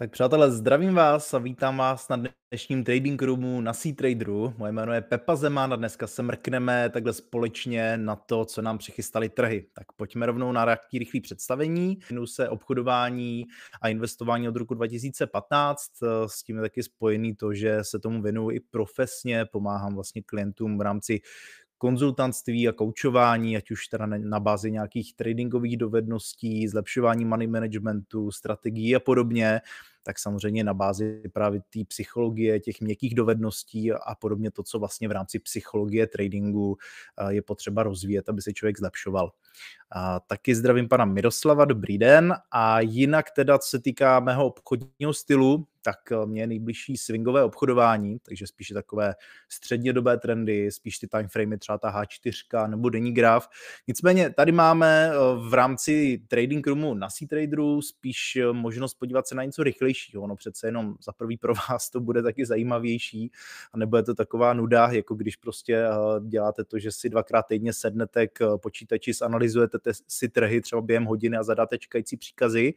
Tak přátelé, zdravím vás a vítám vás na dnešním Trading Roomu na C-Traderu. Moje jméno je Pepa Zeman a dneska se mrkneme takhle společně na to, co nám přichystali trhy. Tak pojďme rovnou na reaktivní rychlé představení. Jmenu se obchodování a investování od roku 2015. S tím je taky spojený to, že se tomu věnuju i profesně, pomáhám vlastně klientům v rámci konzultantství a koučování, ať už teda na bázi nějakých tradingových dovedností, zlepšování money managementu, strategií a podobně tak samozřejmě na bázi právě té psychologie, těch měkkých dovedností a podobně to, co vlastně v rámci psychologie tradingu eh, je potřeba rozvíjet, aby se člověk zlepšoval. A taky zdravím pana Miroslava, dobrý den. A jinak teda, co se týká mého obchodního stylu, tak eh, mě je nejbližší swingové obchodování, takže spíše takové střednědobé trendy, spíš ty timeframey, třeba ta H4 nebo denní graf. Nicméně tady máme eh, v rámci trading roomu na C-Traderu spíš eh, možnost podívat se na něco rychlejšího. Ono přece jenom za prvý pro vás to bude taky zajímavější a nebo je to taková nuda, jako když prostě děláte to, že si dvakrát týdně sednete k počítači, zanalizujete načtete si trhy třeba během hodiny a zadáte čekající příkazy.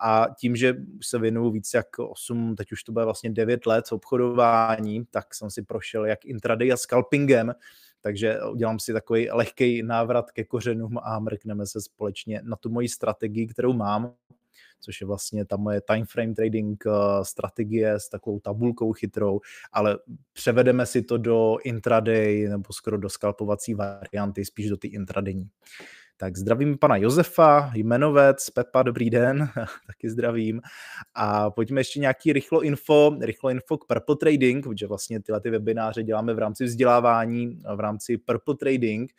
A tím, že se věnuju víc jak 8, teď už to bude vlastně 9 let obchodování, tak jsem si prošel jak intraday a scalpingem, takže udělám si takový lehký návrat ke kořenům a mrkneme se společně na tu moji strategii, kterou mám, což je vlastně ta moje time frame trading eh, strategie s takovou tabulkou chytrou, ale převedeme si to do intraday nebo skoro do skalpovací varianty, spíš do ty intradenní. Tak zdravím pana Josefa, jmenovec, Pepa, dobrý den, taky zdravím. A pojďme ještě nějaký rychlo info, rychlo info k Purple Trading, protože vlastně tyhle ty webináře děláme v rámci vzdělávání, v rámci Purple Trading,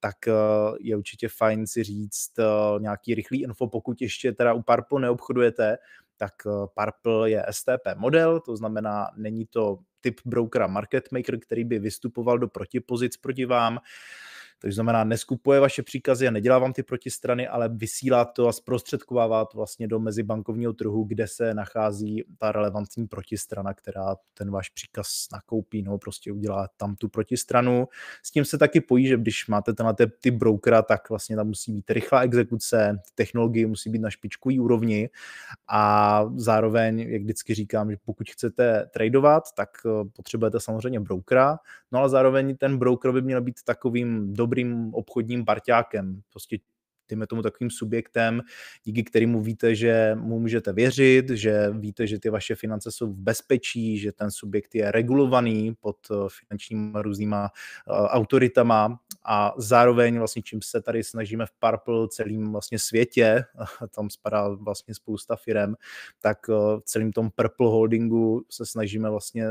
tak eh, je určitě fajn si říct eh, nějaký rychlý info, pokud ještě teda u Purple neobchodujete, tak eh, Purple je STP model, to znamená, není to typ brokera market maker, který by vystupoval do protipozic proti vám. Uh, to znamená, neskupuje vaše příkazy a nedělá vám ty protistrany, ale vysílá to a zprostředkovává to vlastně do mezibankovního trhu, kde se nachází ta relevantní protistrana, která ten váš příkaz nakoupí, no prostě udělá tam tu protistranu. S tím se taky pojí, že když máte tenhle ty brokera, tak vlastně tam musí být rychlá exekuce, technologie musí být na špičkový úrovni a zároveň, jak vždycky říkám, že pokud chcete tradovat, tak eh, potřebujete samozřejmě brokera, no ale zároveň ten broker by měl být takovým do dobrým obchodním parťákem. Prostě dejme tomu takovým subjektem, díky kterému víte, že mu můžete věřit, že víte, že ty vaše finance jsou v bezpečí, že ten subjekt je regulovaný pod eh, finančníma různýma eh, autoritama a zároveň vlastně čím se tady snažíme v Purple celým vlastně světě, tam spadá vlastně spousta firem, tak eh, v celém tom Purple Holdingu se snažíme vlastně,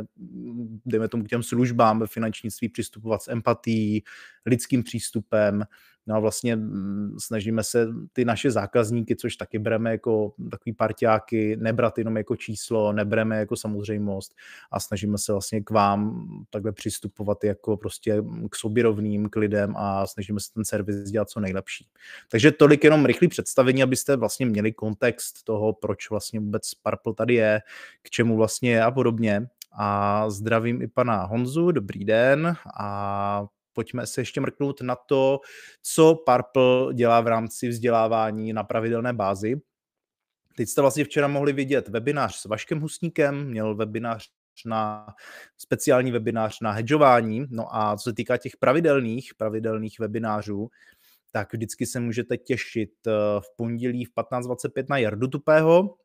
dejme tomu k těm službám ve finančnictví přistupovat s empatií, lidským přístupem, No a vlastně mm, snažíme se ty naše zákazníky, což taky bereme jako takový partiáky, nebrat jenom jako číslo, nebereme jako samozřejmost a snažíme se vlastně k vám takhle přistupovat jako prostě k sobě rovným, k lidem a snažíme se ten servis dělat co nejlepší. Takže tolik jenom rychlý představení, abyste vlastně měli kontext toho, proč vlastně vůbec Parpl tady je, k čemu vlastně je a podobně. A zdravím i pana Honzu, dobrý den a pojďme se ještě mrknout na to, co Purple dělá v rámci vzdělávání na pravidelné bázi. Teď jste vlastně včera mohli vidět webinář s Vaškem Husníkem, měl webinář na speciální webinář na hedžování. No a co se týká těch pravidelných, pravidelných webinářů, tak vždycky se můžete těšit eh, v pondělí v 15.25 na Jardu Tupého.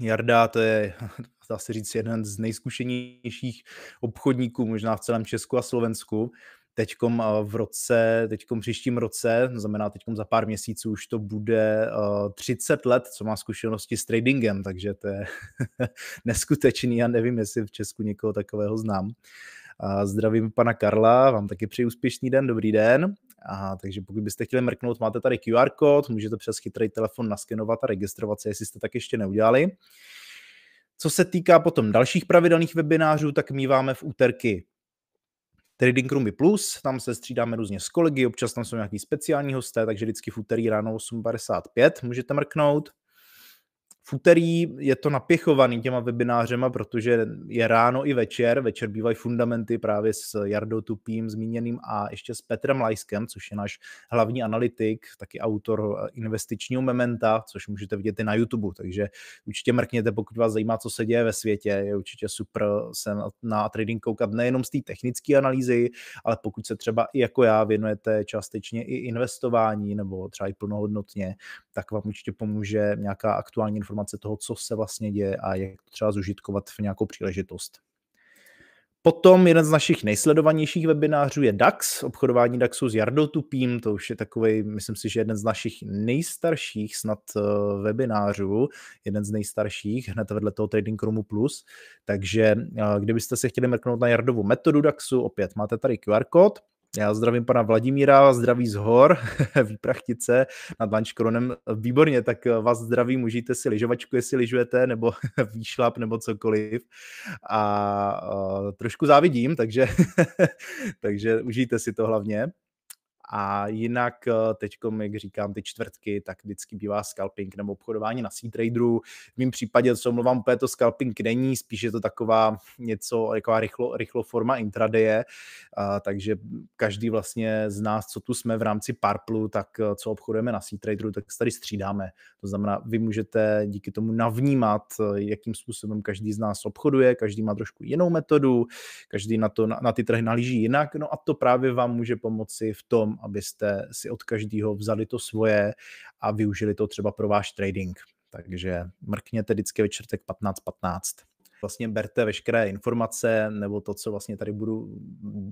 Jarda to je, dá se říct, jeden z nejzkušenějších obchodníků možná v celém Česku a Slovensku teďkom eh, v roce, teďkom příštím roce, to znamená teďkom za pár měsíců už to bude 30 eh, let, co má zkušenosti s tradingem, takže to je neskutečný, já nevím, jestli v Česku někoho takového znám. A zdravím pana Karla, vám taky přeji úspěšný den, dobrý den. A, takže pokud byste chtěli mrknout, máte tady QR kód, můžete přes chytrý telefon naskenovat a registrovat se, jestli jste tak ještě neudělali. Co se týká potom dalších pravidelných webinářů, tak míváme v úterky Trading Roomy Plus, tam se střídáme různě s kolegy, občas tam jsou nějaký speciální hosté, takže vždycky v úterý ráno 8.55 můžete mrknout. V úterý je to napěchovaný těma webinářema, protože je ráno i večer. Večer bývají fundamenty právě s Jardou Tupým zmíněným a ještě s Petrem Lajskem, což je náš hlavní analytik, taky autor eh, investičního mementa, což můžete vidět i na YouTube. Takže určitě mrkněte, pokud vás zajímá, co se děje ve světě. Je určitě super se na, na trading koukat nejenom z té technické analýzy, ale pokud se třeba i jako já věnujete částečně i investování nebo třeba i plnohodnotně, tak vám určitě pomůže nějaká aktuální informace informace toho, co se vlastně děje a jak to třeba zužitkovat v nějakou příležitost. Potom jeden z našich nejsledovanějších webinářů je DAX, obchodování DAXu s Jardou Tupím, to už je takový, myslím si, že jeden z našich nejstarších snad eh, webinářů, jeden z nejstarších, hned vedle toho Trading Roomu Plus, takže eh, kdybyste se chtěli mrknout na Jardovu metodu DAXu, opět máte tady QR kód, já zdravím pana Vladimíra, zdraví z hor, výprachtice nad Lančkronem. Výborně, tak vás zdravím, užijte si lyžovačku, jestli lyžujete, nebo výšlap, nebo cokoliv. A, a eh, trošku závidím, takže, takže užijte si to hlavně. A jinak eh, teď, jak říkám, ty čtvrtky, tak vždycky bývá scalping nebo obchodování na C-Traderu. V mém případě, co mluvám, úplně to scalping není, spíš je to taková něco, jako rychlo, rychlo forma intradeje, a, takže každý vlastně z nás, co tu jsme v rámci Parplu, tak eh, co obchodujeme na C-Traderu, tak se tady střídáme. To znamená, vy můžete díky tomu navnímat, eh, jakým způsobem každý z nás obchoduje, každý má trošku jinou metodu, každý na, to, na, na ty trhy nalíží jinak, no a to právě vám může pomoci v tom, abyste si od každého vzali to svoje a využili to třeba pro váš trading. Takže mrkněte vždycky ve čtvrtek 15.15. 15 vlastně berte veškeré informace nebo to, co vlastně tady budu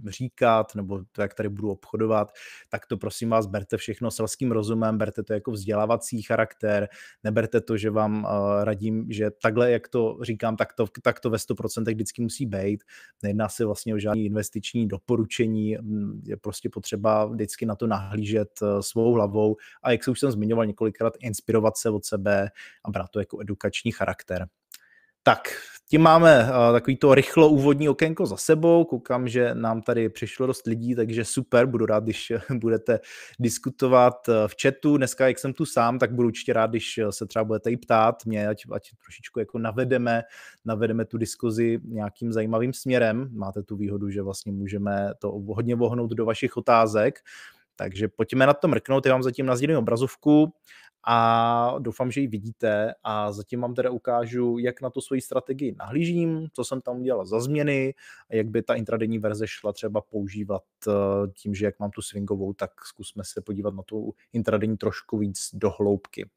říkat nebo to, jak tady budu obchodovat, tak to prosím vás berte všechno selským rozumem, berte to jako vzdělávací charakter, neberte to, že vám eh, radím, že takhle, jak to říkám, tak to, tak to ve 100% vždycky musí být. Nejedná se vlastně o žádné investiční doporučení, mm, je prostě potřeba vždycky na to nahlížet eh, svou hlavou a jak se už jsem zmiňoval několikrát, inspirovat se od sebe a brát to jako edukační charakter. Tak, tím máme eh, takový to rychlo úvodní okénko za sebou. Koukám, že nám tady přišlo dost lidí, takže super, budu rád, když eh, budete diskutovat eh, v chatu. Dneska, jak jsem tu sám, tak budu určitě rád, když se třeba budete i ptát mě, ať, ať trošičku jako navedeme, navedeme tu diskuzi nějakým zajímavým směrem. Máte tu výhodu, že vlastně můžeme to hodně vohnout do vašich otázek. Takže pojďme na to mrknout, já vám zatím nazdílím obrazovku a doufám, že ji vidíte a zatím vám teda ukážu, jak na tu svoji strategii nahlížím, co jsem tam udělal za změny a jak by ta intradenní verze šla třeba používat eh, tím, že jak mám tu swingovou, tak zkusme se podívat na tu intradenní trošku víc do hloubky.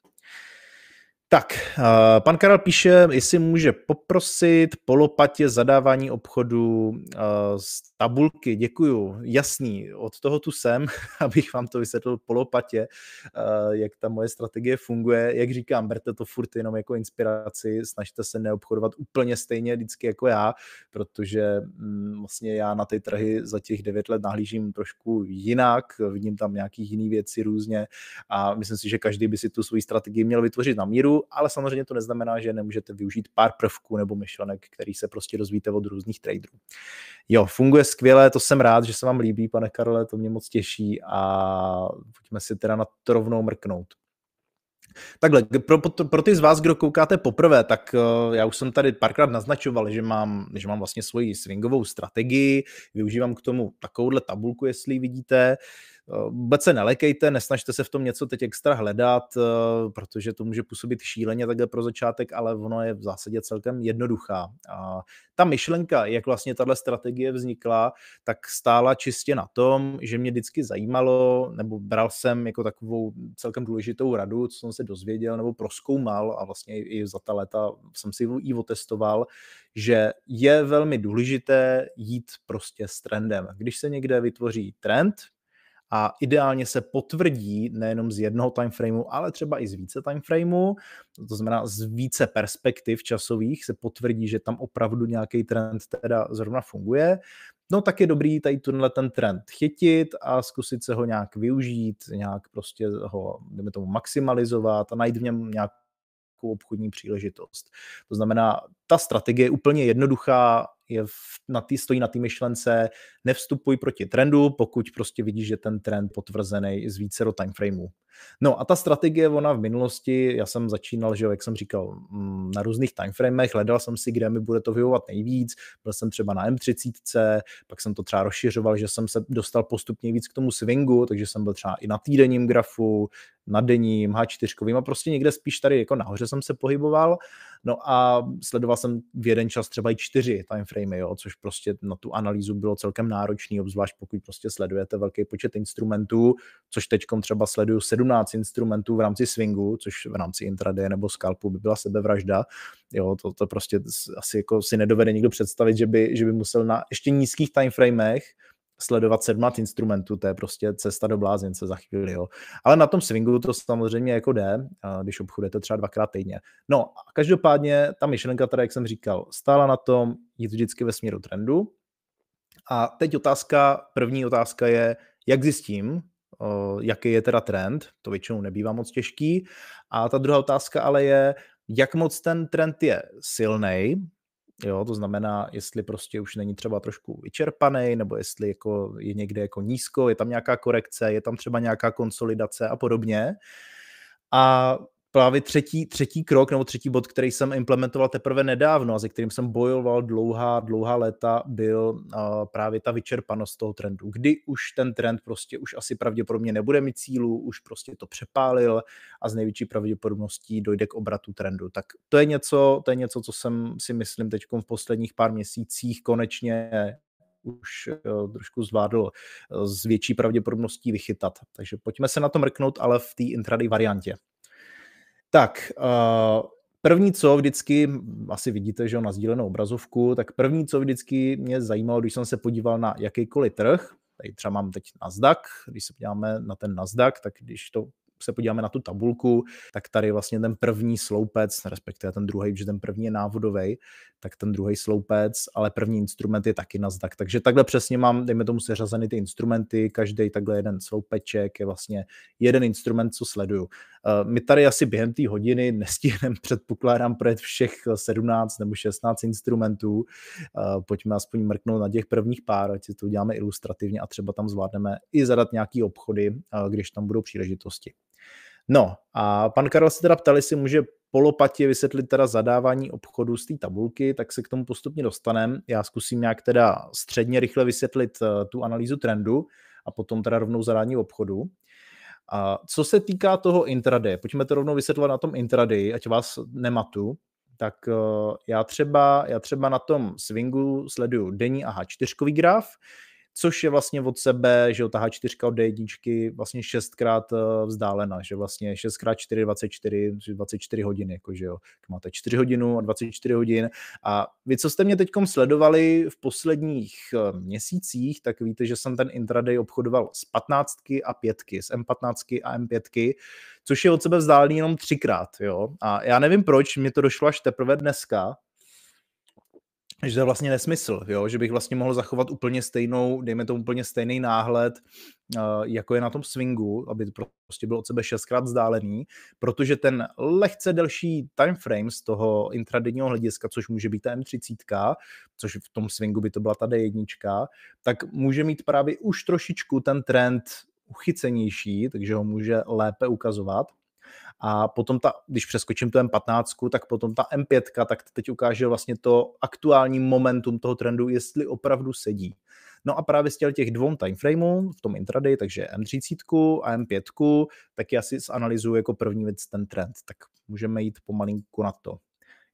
Tak, eh, pan Karel píše, jestli může poprosit polopatě zadávání obchodu eh, z tabulky. Děkuju, jasný, od toho tu jsem, abych vám to vysvětlil polopatě, eh, jak ta moje strategie funguje. Jak říkám, berte to furt jenom jako inspiraci, snažte se neobchodovat úplně stejně vždycky jako já, protože mm, vlastně já na ty trhy za těch devět let nahlížím trošku jinak, vidím tam nějaký jiný věci různě a myslím si, že každý by si tu svoji strategii měl vytvořit na míru ale samozřejmě to neznamená, že nemůžete využít pár prvků nebo myšlenek, který se prostě dozvíte od různých traderů. Jo, funguje skvěle, to jsem rád, že se vám líbí, pane Karle, to mě moc těší a pojďme si teda na to rovnou mrknout. Takhle, pro, pro ty z vás, kdo koukáte poprvé, tak uh, já už jsem tady párkrát naznačoval, že mám, že mám vlastně svoji swingovou strategii, využívám k tomu takovouhle tabulku, jestli ji vidíte. Uh, Vůbec se nelekejte, nesnažte se v tom něco teď extra hledat, eh, protože to může působit šíleně takhle pro začátek, ale ono je v zásadě celkem jednoduchá. A ta myšlenka, jak vlastně tahle strategie vznikla, tak stála čistě na tom, že mě vždycky zajímalo, nebo bral jsem jako takovou celkem důležitou radu, co jsem se dozvěděl nebo proskoumal a vlastně i za ta léta jsem si ji otestoval, že je velmi důležité jít prostě s trendem. Když se někde vytvoří trend, a ideálně se potvrdí nejenom z jednoho timeframeu, ale třeba i z více timeframeů, to znamená z více perspektiv časových se potvrdí, že tam opravdu nějaký trend teda zrovna funguje, no tak je dobrý tady tenhle ten trend chytit a zkusit se ho nějak využít, nějak prostě ho, jdeme tomu, maximalizovat a najít v něm nějakou obchodní příležitost. To znamená, ta strategie je úplně jednoduchá, je v, na tý, stojí na té myšlence, nevstupuj proti trendu, pokud prostě vidíš, že ten trend potvrzený z více do timeframeů. No a ta strategie, ona v minulosti, já jsem začínal, že jak jsem říkal, mm, na různých timeframech, hledal jsem si, kde mi bude to vyhovovat nejvíc, byl jsem třeba na M30, pak jsem to třeba rozšiřoval, že jsem se dostal postupně víc k tomu swingu, takže jsem byl třeba i na týdenním grafu, na denním, H4 a prostě někde spíš tady jako nahoře jsem se pohyboval, no a sledoval jsem v jeden čas třeba i čtyři timeframe frame, jo, což prostě na tu analýzu bylo celkem náročný, obzvlášť pokud prostě sledujete velký počet instrumentů, což teď třeba sleduju 17 instrumentů v rámci swingu, což v rámci intraday nebo scalpu by byla sebevražda, jo, to, to prostě asi jako si nedovede nikdo představit, že by, že by musel na ještě nízkých timeframech sledovat sedmat instrumentů, to je prostě cesta do blázince za chvíli, jo. Ale na tom swingu to samozřejmě jako jde, když obchodujete třeba dvakrát týdně. No a každopádně ta myšlenka teda, jak jsem říkal, stála na tom jít vždycky ve směru trendu. A teď otázka, první otázka je, jak zjistím, jaký je teda trend, to většinou nebývá moc těžký. A ta druhá otázka ale je, jak moc ten trend je silný, Jo, to znamená, jestli prostě už není třeba trošku vyčerpaný, nebo jestli jako je někde jako nízko, je tam nějaká korekce, je tam třeba nějaká konsolidace a podobně. A právě třetí, třetí krok nebo třetí bod, který jsem implementoval teprve nedávno a se kterým jsem bojoval dlouhá, dlouhá léta, byl uh, právě ta vyčerpanost toho trendu. Kdy už ten trend prostě už asi pravděpodobně nebude mít cílu, už prostě to přepálil a z největší pravděpodobností dojde k obratu trendu. Tak to je něco, to je něco co jsem si myslím teď v posledních pár měsících konečně už e, trošku zvládl e, s větší pravděpodobností vychytat. Takže pojďme se na to mrknout, ale v té intraday variantě. Tak, eh, první co vždycky, asi vidíte, že na sdílenou obrazovku, tak první co vždycky mě zajímalo, když jsem se podíval na jakýkoliv trh, tady třeba mám teď Nasdaq, když se podíváme na ten Nasdaq, tak když to se podíváme na tu tabulku, tak tady vlastně ten první sloupec, respektive ten druhý, protože ten první je návodový, tak ten druhý sloupec, ale první instrument je taky Nasdaq. Takže takhle přesně mám, dejme tomu, seřazeny ty instrumenty, každý takhle jeden sloupeček je vlastně jeden instrument, co sleduju. Eh, my tady asi během té hodiny nestihneme, předpokládám, projet všech 17 nebo 16 instrumentů. Eh, pojďme aspoň mrknout na těch prvních pár, ať si to uděláme ilustrativně a třeba tam zvládneme i zadat nějaký obchody, eh, když tam budou příležitosti. No a pan Karel se teda ptali, si může polopatě vysvětlit teda zadávání obchodu z té tabulky, tak se k tomu postupně dostaneme. Já zkusím nějak teda středně rychle vysvětlit tu analýzu trendu a potom teda rovnou zadání obchodu. A co se týká toho intraday, pojďme to rovnou vysvětlovat na tom intraday, ať vás nematu, tak eh, já třeba, já třeba na tom swingu sleduju denní aha čtyřkový graf, což je vlastně od sebe, že jo, ta H4 od D1 vlastně šestkrát eh, vzdálena, že vlastně šestkrát 4 24, 24 hodin, jako že jo, máte 4 hodinu a 24 hodin a vy, co jste mě teď sledovali v posledních eh, měsících, tak víte, že jsem ten intraday obchodoval z 15 a 5, z M15 a M5, což je od sebe vzdálený jenom třikrát, jo, a já nevím proč, mě to došlo až teprve dneska, že to je vlastně nesmysl, jo? že bych vlastně mohl zachovat úplně stejnou, dejme tomu úplně stejný náhled, eh, jako je na tom swingu, aby to prostě bylo od sebe šestkrát vzdálený, protože ten lehce delší time frame z toho intradenního hlediska, což může být ta M30, což v tom swingu by to byla ta D1, tak může mít právě už trošičku ten trend uchycenější, takže ho může lépe ukazovat. A potom ta, když přeskočím tu M15, tak potom ta M5, tak teď ukáže vlastně to aktuální momentum toho trendu, jestli opravdu sedí. No a právě z těch dvou timeframeů, v tom intraday, takže M30 a M5, tak já si zanalizuju jako první věc ten trend. Tak můžeme jít pomalinku na to.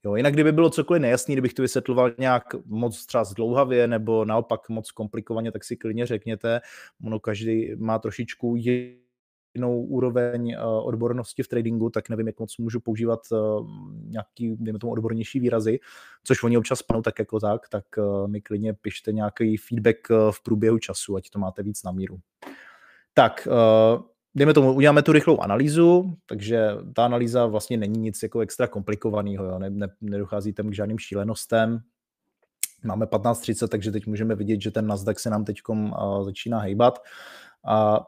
Jo, jinak kdyby bylo cokoliv nejasný, kdybych to vysvětloval nějak moc třeba zdlouhavě nebo naopak moc komplikovaně, tak si klidně řekněte, ono každý má trošičku jinou úroveň eh, odbornosti v tradingu, tak nevím, jak moc můžu používat eh, nějaký, dejme tomu, odbornější výrazy, což oni občas panou tak jako tak, tak eh, mi klidně pište nějaký feedback v průběhu času, ať to máte víc na míru. Tak, dejme tomu, uděláme tu rychlou analýzu, takže ta analýza vlastně není nic jako extra komplikovaného, jo? Ne, ne, nedochází tam k žádným šílenostem. Máme 15.30, takže teď můžeme vidět, že ten Nasdaq se nám teď začíná hejbat.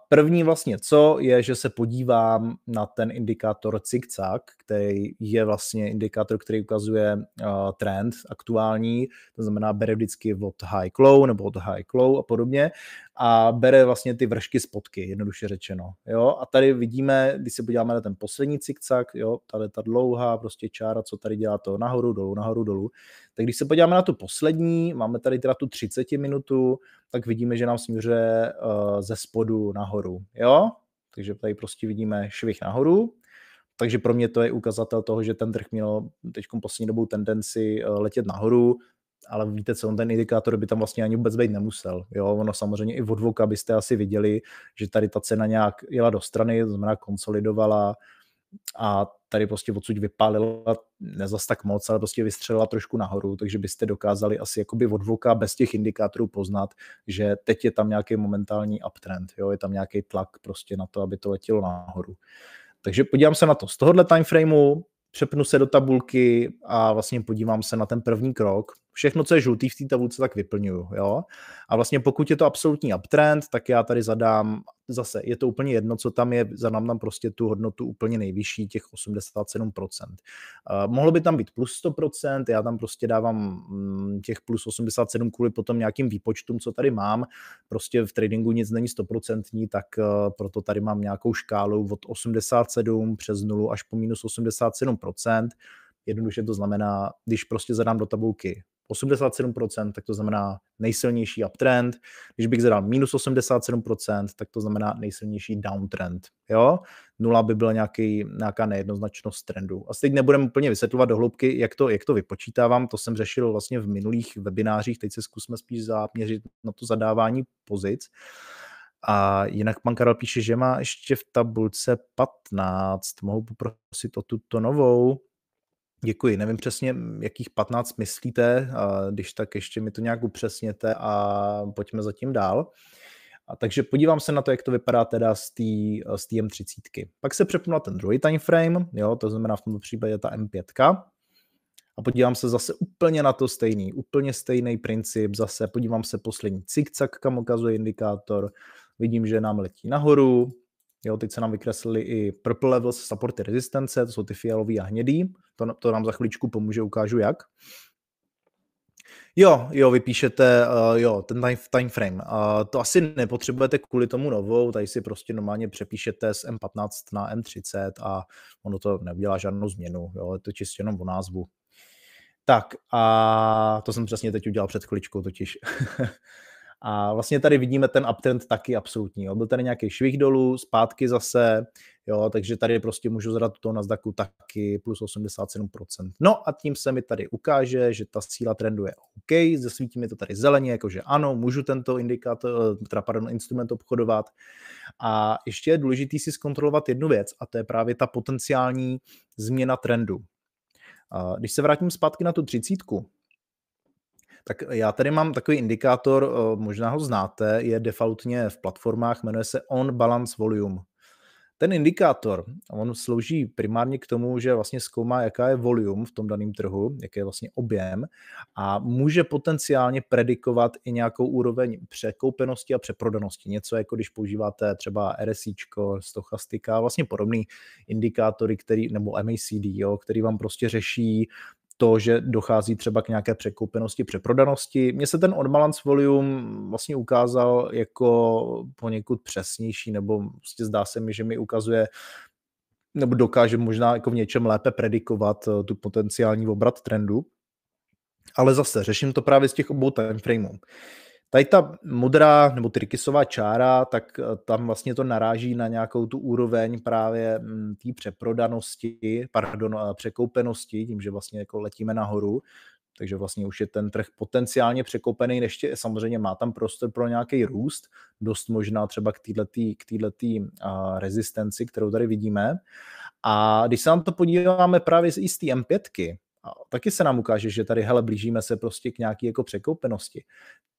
První vlastně co je, že se podívám na ten indikátor Cikcak který je vlastně indikátor, který ukazuje eh, trend aktuální, to znamená bere vždycky od high low nebo od high low a podobně a bere vlastně ty vršky spodky, jednoduše řečeno. Jo? A tady vidíme, když se podíváme na ten poslední cikcak, jo, tady ta dlouhá prostě čára, co tady dělá to nahoru, dolů, nahoru, dolů, tak když se podíváme na tu poslední, máme tady teda tu 30 minutu, tak vidíme, že nám směřuje uh, ze spodu nahoru, jo? Takže tady prostě vidíme švih nahoru takže pro mě to je ukazatel toho, že ten trh měl teď poslední dobou tendenci eh, letět nahoru, ale víte co, on ten indikátor by tam vlastně ani vůbec být nemusel. Jo? Ono samozřejmě i od voka byste asi viděli, že tady ta cena nějak jela do strany, to znamená konsolidovala a tady prostě odsud vypálila nezas tak moc, ale prostě vystřelila trošku nahoru, takže byste dokázali asi jakoby od voka bez těch indikátorů poznat, že teď je tam nějaký momentální uptrend, jo? je tam nějaký tlak prostě na to, aby to letělo nahoru. Uh, takže podívám se na to z tohohle timeframeu, přepnu se do tabulky a vlastně podívám se na ten první krok, všechno, co je žlutý v té tabulce, tak vyplňuju. Jo? A vlastně pokud je to absolutní uptrend, tak já tady zadám, zase je to úplně jedno, co tam je, zadám tam prostě tu hodnotu úplně nejvyšší, těch 87%. Uh, eh, mohlo by tam být plus 100%, já tam prostě dávám mm, těch plus 87 kvůli potom nějakým výpočtům, co tady mám. Prostě v tradingu nic není 100%, tak uh, proto tady mám nějakou škálu od 87 přes 0 až po minus 87%. Jednoduše to znamená, když prostě zadám do tabulky 87%, tak to znamená nejsilnější uptrend. Když bych zadal minus 87%, tak to znamená nejsilnější downtrend. Jo? Nula by byla nějaký, nějaká nejednoznačnost trendu. A teď nebudeme úplně vysvětlovat do hloubky, jak to, jak to vypočítávám. To jsem řešil vlastně v minulých webinářích. Teď se zkusme spíš zaměřit na to zadávání pozic. A jinak pan Karel píše, že má ještě v tabulce 15. Mohu poprosit o tuto novou. Děkuji. Nevím přesně, jakých 15 myslíte, když tak ještě mi to nějak upřesněte a pojďme zatím dál. A takže podívám se na to, jak to vypadá teda s té M30. Pak se přepnu na ten druhý frame, jo, to znamená v tomto případě ta M5. A podívám se zase úplně na to stejný, úplně stejný princip, zase podívám se poslední cikcak, kam ukazuje indikátor, vidím, že nám letí nahoru, Jo, teď se nám vykreslili i purple levels, supporty rezistence, to jsou ty fialový a hnědý. To, to nám za chvíličku pomůže, ukážu jak. Jo, jo, vypíšete, uh, eh, jo, ten time, time frame. Uh, to asi nepotřebujete kvůli tomu novou, tady si prostě normálně přepíšete z M15 na M30 a ono to neudělá žádnou změnu, jo, je to čistě jenom o názvu. Tak a to jsem přesně teď udělal před chviličkou totiž. A vlastně tady vidíme ten uptrend taky absolutní. Jo. Byl tady nějaký švih dolů, zpátky zase, jo, takže tady prostě můžu zadat toho Nasdaqu taky plus 87%. No a tím se mi tady ukáže, že ta síla trendu je OK, zesvítí mi to tady zeleně, jakože ano, můžu tento indikátor, teda pardon, instrument obchodovat. A ještě je důležité si zkontrolovat jednu věc a to je právě ta potenciální změna trendu. Když se vrátím zpátky na tu třicítku, tak já tady mám takový indikátor, eh, možná ho znáte, je defaultně v platformách, jmenuje se On Balance Volume. Ten indikátor, on slouží primárně k tomu, že vlastně zkoumá, jaká je volume v tom daném trhu, jaký je vlastně objem a může potenciálně predikovat i nějakou úroveň překoupenosti a přeprodanosti. Něco jako když používáte třeba RSI, stochastika, vlastně podobný indikátory, který, nebo MACD, jo, který vám prostě řeší to, že dochází třeba k nějaké překoupenosti, přeprodanosti. Mně se ten on-balance volume vlastně ukázal jako poněkud přesnější, nebo vlastně zdá se mi, že mi ukazuje nebo dokáže možná jako v něčem lépe predikovat eh, tu potenciální obrat trendu. Ale zase řeším to právě z těch obou timeframeů. Tady ta modrá nebo trikisová čára, tak eh, tam vlastně to naráží na nějakou tu úroveň právě mm, té přeprodanosti, pardon, eh, překoupenosti, tím, že vlastně jako letíme nahoru, takže vlastně už je ten trh potenciálně překoupený, ještě samozřejmě má tam prostor pro nějaký růst, dost možná třeba k této k týhletý, uh, rezistenci, kterou tady vidíme. A když se nám to podíváme právě z jistý M5, taky se nám ukáže, že tady hele, blížíme se prostě k nějaké jako překoupenosti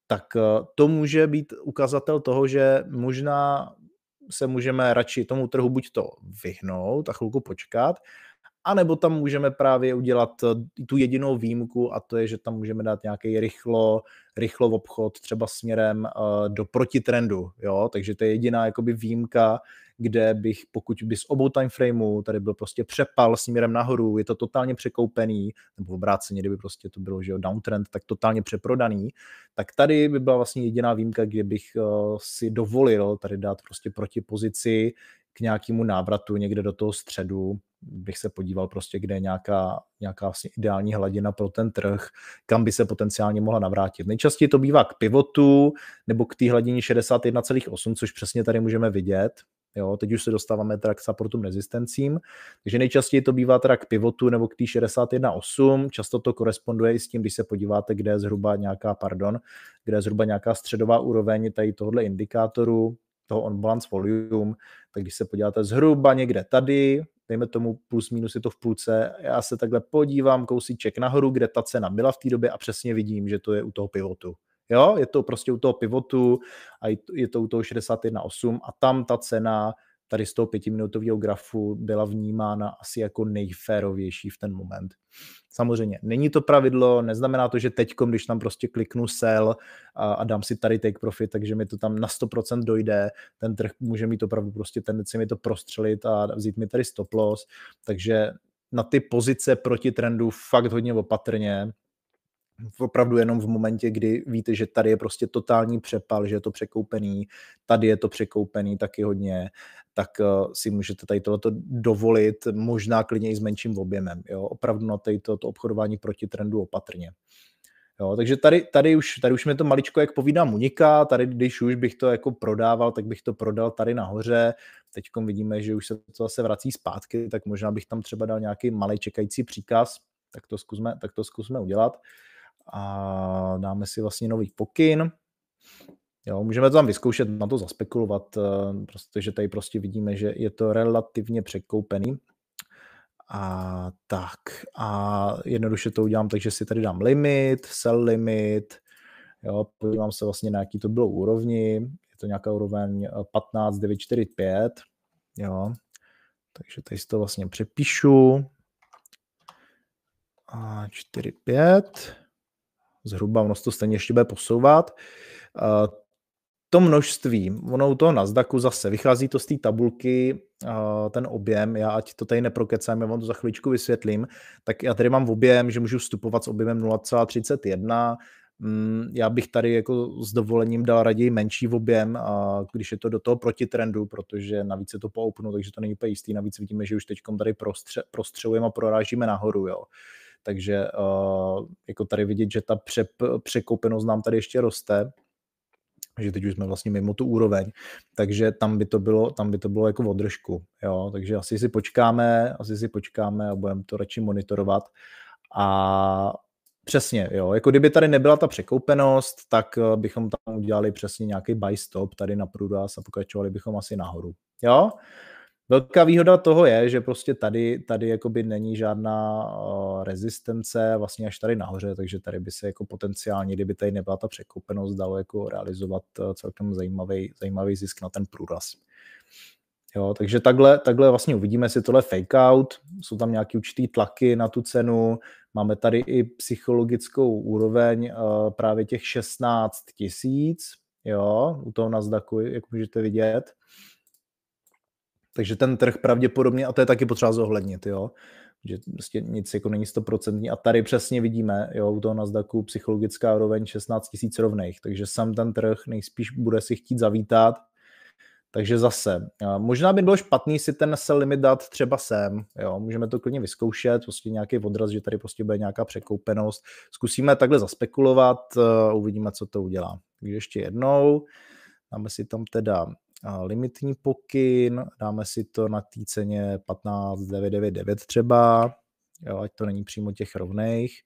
tak eh, to může být ukazatel toho, že možná se můžeme radši tomu trhu buď to vyhnout a chvilku počkat, a nebo tam můžeme právě udělat eh, tu jedinou výjimku a to je, že tam můžeme dát nějaký rychlo, rychlo obchod třeba směrem eh, do protitrendu, jo, takže to je jediná jakoby výjimka, kde bych, pokud by z obou timeframeů tady byl prostě přepal směrem nahoru, je to totálně překoupený, nebo obráceně, kdyby prostě to bylo, že jo, downtrend, tak totálně přeprodaný, tak tady by byla vlastně jediná výjimka, kde bych eh, si dovolil tady dát prostě protipozici k nějakému návratu někde do toho středu, bych se podíval prostě, kde je nějaká, nějaká vlastně ideální hladina pro ten trh, kam by se potenciálně mohla navrátit. Nejčastěji to bývá k pivotu nebo k té hladině 61,8, což přesně tady můžeme vidět. Jo, teď už se dostáváme teda k supportům rezistencím, takže nejčastěji to bývá teda k pivotu nebo k té 61.8, často to koresponduje i s tím, když se podíváte, kde je zhruba nějaká, pardon, kde je zhruba nějaká středová úroveň tady tohohle indikátoru, toho on balance volume, tak když se podíváte zhruba někde tady, dejme tomu plus minus je to v půlce, já se takhle podívám kousíček nahoru, kde ta cena byla v té době a přesně vidím, že to je u toho pivotu. Jo, je to prostě u toho pivotu a je to u toho 61.8 a tam ta cena tady z toho pětiminutového grafu byla vnímána asi jako nejférovější v ten moment. Samozřejmě, není to pravidlo, neznamená to, že teď, když tam prostě kliknu sell a, a dám si tady take profit, takže mi to tam na 100% dojde, ten trh může mít opravdu prostě tendenci mi to prostřelit a vzít mi tady stop loss, takže na ty pozice proti trendu fakt hodně opatrně, opravdu jenom v momentě, kdy víte, že tady je prostě totální přepal, že je to překoupený, tady je to překoupený taky hodně, tak eh, si můžete tady tohleto dovolit, možná klidně i s menším objemem. Jo? Opravdu na tady toto obchodování proti trendu opatrně. Jo, takže tady, tady, už, tady už mi to maličko, jak povídám, uniká. Tady, když už bych to jako prodával, tak bych to prodal tady nahoře. Teď vidíme, že už se to zase vrací zpátky, tak možná bych tam třeba dal nějaký malý čekající příkaz. Tak to zkusme, tak to zkusme udělat. Uh, a dáme si vlastně nový pokyn. Jo, můžeme to tam vyzkoušet, na to zaspekulovat, eh, protože tady prostě vidíme, že je to relativně překoupený. A tak, a jednoduše to udělám, takže si tady dám limit, sell limit, jo, podívám se vlastně na jaký to bylo úrovni, je to nějaká úroveň 15945, eh, jo, takže tady si to vlastně přepíšu, a 4, 5, zhruba, ono to stejně ještě bude posouvat. to množství, ono u toho Nasdaqu zase, vychází to z té tabulky, ten objem, já ať to tady neprokecám, já vám to za chvíličku vysvětlím, tak já tady mám v objem, že můžu vstupovat s objemem 0,31, mm, já bych tady jako s dovolením dal raději menší objem, a když je to do toho protitrendu, protože navíc je to po takže to není úplně jistý, navíc vidíme, že už teď tady prostře, prostřelujeme a prorážíme nahoru, jo. Uh, takže uh, jako tady vidět, že ta přep, překoupenost nám tady ještě roste, že teď už jsme vlastně mimo tu úroveň, takže tam by to bylo, tam by to bylo jako održku, jo, takže asi si počkáme, asi si počkáme a budeme to radši monitorovat a Přesně, jo. Jako kdyby tady nebyla ta překoupenost, tak eh, bychom tam udělali přesně nějaký buy stop tady na Prudas a pokračovali bychom asi nahoru. Jo? Velká výhoda toho je, že prostě tady, tady jakoby není žádná eh, rezistence vlastně až tady nahoře, takže tady by se jako potenciálně, kdyby tady nebyla ta překoupenost, dalo jako realizovat eh, celkem zajímavý, zajímavý zisk na ten průraz. Jo, takže takhle, takhle vlastně uvidíme, jestli tohle fake out, jsou tam nějaký určitý tlaky na tu cenu, máme tady i psychologickou úroveň eh, právě těch 16 tisíc, jo, u toho Nasdaqu, jak můžete vidět, takže ten trh pravděpodobně, a to je taky potřeba zohlednit, jo, že prostě nic jako není stoprocentní. A tady přesně vidíme, jo, u toho Nasdaqu psychologická úroveň 16 000 rovných, takže sam ten trh nejspíš bude si chtít zavítat. Takže zase, možná by bylo špatný si ten se limit dát třeba sem, jo, můžeme to klidně vyzkoušet, prostě nějaký odraz, že tady prostě bude nějaká překoupenost. Zkusíme takhle zaspekulovat, uvidíme, co to udělá. Takže ještě jednou, dáme si tam teda limitní pokyn, dáme si to na té ceně 15999 třeba, jo, ať to není přímo těch rovných.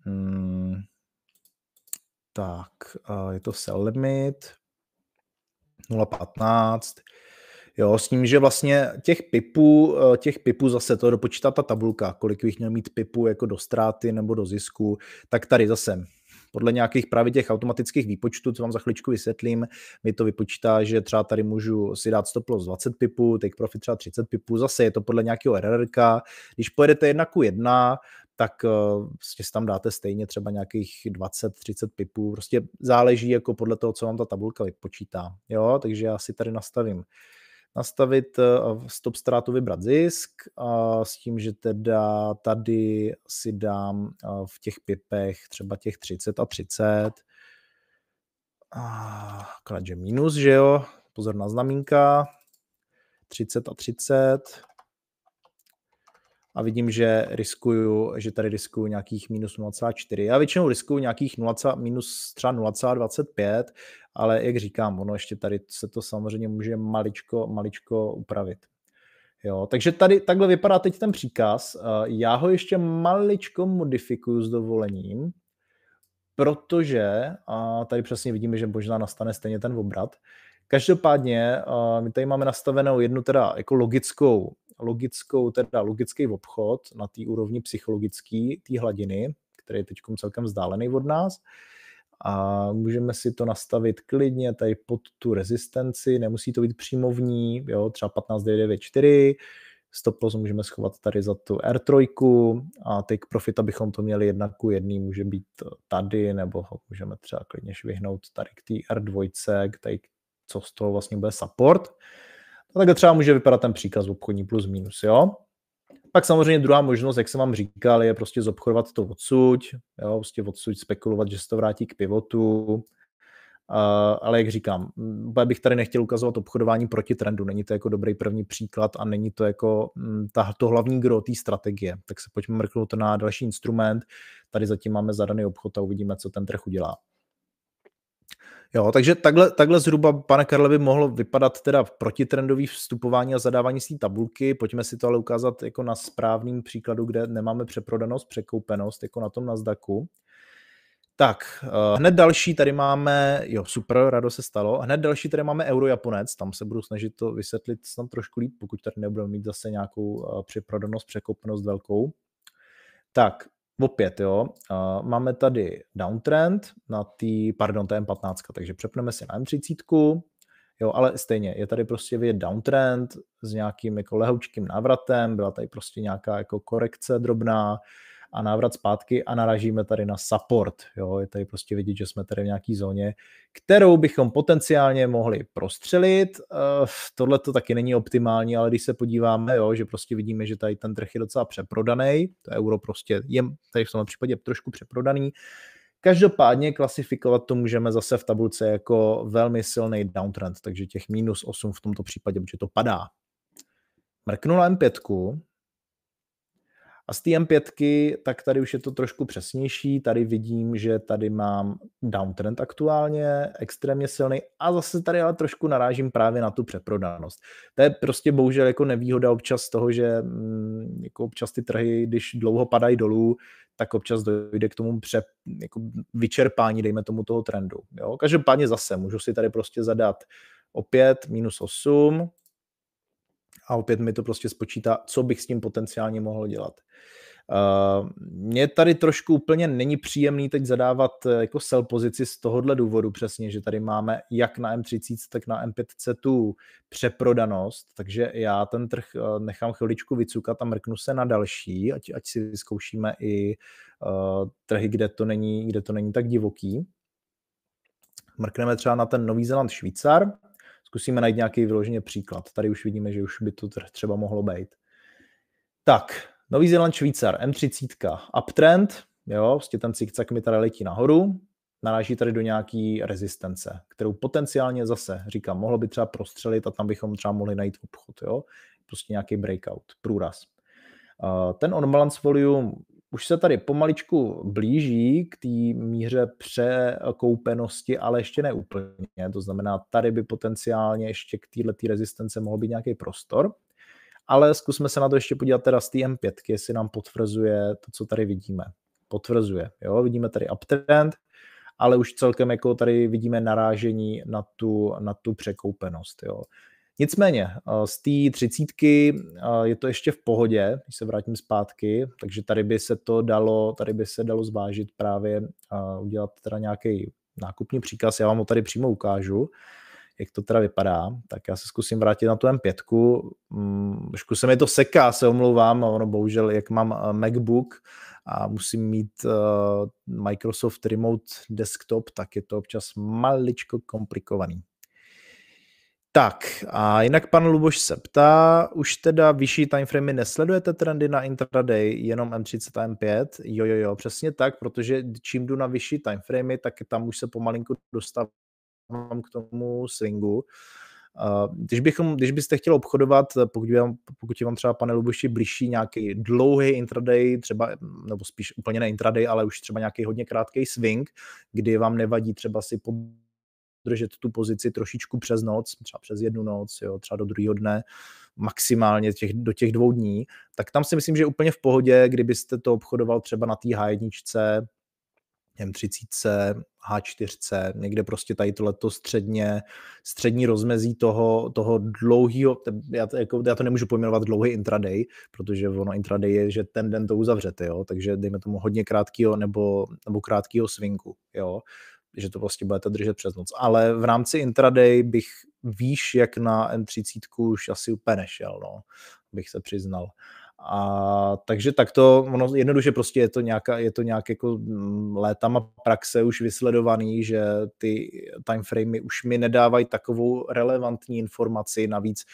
Hmm. Tak, je to sell limit 0,15. Jo, s tím, že vlastně těch pipů, e, těch pipů zase to dopočítá ta tabulka, kolik bych měl mít pipů jako do ztráty nebo do zisku, tak tady zase podle nějakých právě těch automatických výpočtů, co vám za chviličku vysvětlím, mi to vypočítá, že třeba tady můžu si dát stop loss 20 pipů, take profit třeba 30 pipů, zase je to podle nějakého RRK. Když pojedete jedna ku jedna, tak eh, prostě si tam dáte stejně třeba nějakých 20-30 pipů. Prostě záleží jako podle toho, co vám ta tabulka vypočítá. Jo, takže já si tady nastavím nastavit eh, stop ztrátu vybrat zisk a s tím, že teda tady si dám eh, v těch pipech třeba těch 30 a 30. Akorát, že minus, že jo? Pozor na znamínka. 30 a 30 a vidím, že riskuju, že tady riskuju nějakých minus 0,4. Já většinou riskuju nějakých 0, minus třeba 0,25, ale jak říkám, ono ještě tady se to samozřejmě může maličko, maličko upravit. Jo, takže tady takhle vypadá teď ten příkaz. Eh, já ho ještě maličko modifikuju s dovolením, protože a eh, tady přesně vidíme, že možná nastane stejně ten obrat. Každopádně eh, my tady máme nastavenou jednu teda jako logickou logickou, teda logický obchod na té úrovni psychologické, té hladiny, který je teď celkem vzdálený od nás. A můžeme si to nastavit klidně tady pod tu rezistenci, nemusí to být přímo v ní, jo, třeba 15994, stop loss můžeme schovat tady za tu R3 a take profit, abychom to měli jedna ku jedný, může být tady, nebo ho můžeme třeba klidně švihnout tady k té R2, k tady, co z toho vlastně bude support. A no takhle třeba může vypadat ten příkaz obchodní plus minus, jo. Pak samozřejmě druhá možnost, jak jsem vám říkal, je prostě zobchodovat to odsuť, jo, prostě odsuť spekulovat, že se to vrátí k pivotu, Uh, ale jak říkám, bych tady nechtěl ukazovat obchodování proti trendu, není to jako dobrý první příklad a není to jako mm, ta, to hlavní gro té strategie. Tak se pojďme mrknout na další instrument. Tady zatím máme zadaný obchod a uvidíme, co ten trh udělá. Jo, takže takhle, takhle zhruba, pane Karle, by mohlo vypadat teda protitrendový vstupování a zadávání z té tabulky. Pojďme si to ale ukázat jako na správným příkladu, kde nemáme přeprodanost, překoupenost, jako na tom Nasdaqu. Tak, eh, hned další tady máme, jo, super, rado se stalo. Hned další tady máme Eurojaponec, tam se budu snažit to vysvětlit snad trošku líp, pokud tady nebudeme mít zase nějakou eh, přeprodanost, překoupenost velkou. Tak, opět, jo, máme tady downtrend na tý, pardon, to je M15, takže přepneme si na M30, jo, ale stejně, je tady prostě vidět downtrend s nějakým jako lehoučkým návratem, byla tady prostě nějaká jako korekce drobná, a návrat zpátky a narážíme tady na support. Jo? Je tady prostě vidět, že jsme tady v nějaký zóně, kterou bychom potenciálně mohli prostřelit. Eh, tohle to taky není optimální, ale když se podíváme, jo, že prostě vidíme, že tady ten trh je docela přeprodaný, to euro prostě je tady v tom případě trošku přeprodaný, Každopádně klasifikovat to můžeme zase v tabulce jako velmi silný downtrend, takže těch minus 8 v tomto případě, protože to padá. na M5, a z m 5 tak tady už je to trošku přesnější. Tady vidím, že tady mám downtrend aktuálně, extrémně silný a zase tady ale trošku narážím právě na tu přeprodanost. To je prostě bohužel jako nevýhoda občas toho, že mm, jako občas ty trhy, když dlouho padají dolů, tak občas dojde k tomu pře, jako vyčerpání, dejme tomu, toho trendu. Jo? Každopádně zase můžu si tady prostě zadat opět minus 8, a opět mi to prostě spočítá, co bych s tím potenciálně mohl dělat. Uh, eh, mě tady trošku úplně není příjemný teď zadávat eh, jako sell pozici z tohohle důvodu přesně, že tady máme jak na M30, tak na M5 tu přeprodanost, takže já ten trh eh, nechám chviličku vycukat a mrknu se na další, ať, ať si vyzkoušíme i uh, trhy, kde to, není, kde to není tak divoký. Mrkneme třeba na ten Nový Zéland Švýcar, Zkusíme najít nějaký vyloženě příklad. Tady už vidíme, že už by to třeba mohlo být. Tak, Nový Zéland, Švýcar, M30, uptrend, jo, vlastně ten cikcak mi tady letí nahoru, naráží tady do nějaký rezistence, kterou potenciálně zase, říkám, mohlo by třeba prostřelit a tam bychom třeba mohli najít obchod, jo, prostě nějaký breakout, průraz. Eh, ten on balance volume už se tady pomaličku blíží k té míře překoupenosti, ale ještě ne úplně. To znamená, tady by potenciálně ještě k této rezistence mohl být nějaký prostor. Ale zkusme se na to ještě podívat teda z té M5, jestli nám potvrzuje to, co tady vidíme. Potvrzuje, jo, vidíme tady uptrend, ale už celkem jako tady vidíme narážení na tu, na tu překoupenost, jo. Nicméně eh, z té třicítky eh, je to ještě v pohodě, když se vrátím zpátky, takže tady by se to dalo, tady by se dalo zvážit právě eh, udělat teda nějaký nákupní příkaz, já vám ho tady přímo ukážu, jak to teda vypadá, tak já se zkusím vrátit na tu M5, mm, trošku se mi to seká, se omlouvám, ono bohužel, jak mám MacBook a musím mít Microsoft Remote Desktop, tak je to občas maličko komplikovaný. Tak a jinak pan Luboš se ptá, už teda vyšší timeframey nesledujete trendy na intraday, jenom M30 a M5? Jo, jo, jo, přesně tak, protože čím jdu na vyšší timeframey, tak tam už se pomalinku dostávám k tomu swingu. Když, bychom, když byste chtěl obchodovat, pokud je, vám, pokud je vám třeba, pane Luboši, blížší nějaký dlouhý intraday, třeba, nebo spíš úplně ne intraday, ale už třeba nějaký hodně krátký swing, kdy vám nevadí třeba si po držet tu pozici trošičku přes noc, třeba přes jednu noc, jo, třeba do druhého dne, maximálně těch, do těch dvou dní, tak tam si myslím, že je úplně v pohodě, kdybyste to obchodoval třeba na té H1, M30, H4, někde prostě tady tohleto středně, střední rozmezí toho, toho dlouhého, já, to, jako, já to nemůžu pojmenovat dlouhý intraday, protože ono intraday je, že ten den to uzavřete, jo, takže dejme tomu hodně krátkého nebo, nebo krátkého swingu, jo, že to prostě budete držet přes noc. Ale v rámci intraday bych výš jak na N30 už asi úplně nešel, no, bych se přiznal. A takže tak to, ono jednoduše prostě je to, nějaká, je to nějak jako mm, létama praxe už vysledovaný, že ty timeframey už mi nedávají takovou relevantní informaci, navíc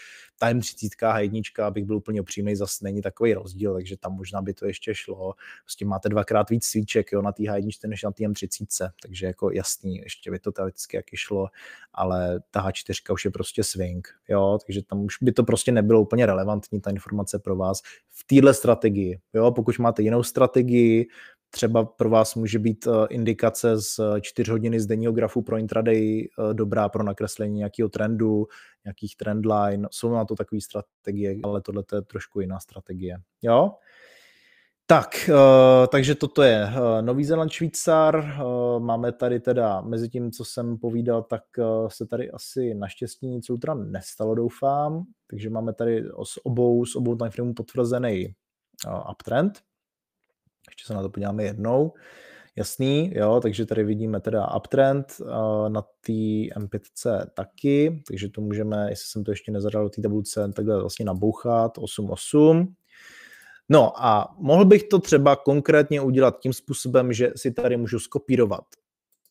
tajem třicítka a jednička, abych byl úplně upřímný, zase není takový rozdíl, takže tam možná by to ještě šlo. Prostě máte dvakrát víc svíček jo, na té h než na té M30, takže jako jasný, ještě by to teoreticky jaky šlo, ale ta H4 už je prostě swing, jo, takže tam už by to prostě nebylo úplně relevantní, ta informace pro vás v téhle strategii, jo, pokud máte jinou strategii, třeba pro vás může být eh, indikace z 4 eh, hodiny z denního grafu pro intraday eh, dobrá pro nakreslení nějakého trendu, nějakých trendline. Jsou na to takové strategie, ale tohle je trošku jiná strategie. Jo? Tak, takže toto je Nový Zeland Švýcar. Máme tady teda, mezi tím, co jsem povídal, tak se tady asi naštěstí nic ultra nestalo, doufám. Takže máme tady s obou, s obou timeframeů potvrzený uptrend. Ještě se na to podíváme jednou. Jasný, jo, takže tady vidíme teda uptrend uh, na té M5 taky, takže to můžeme, jestli jsem to ještě nezadal do té tabulce, takhle vlastně nabouchat 8.8. No a mohl bych to třeba konkrétně udělat tím způsobem, že si tady můžu skopírovat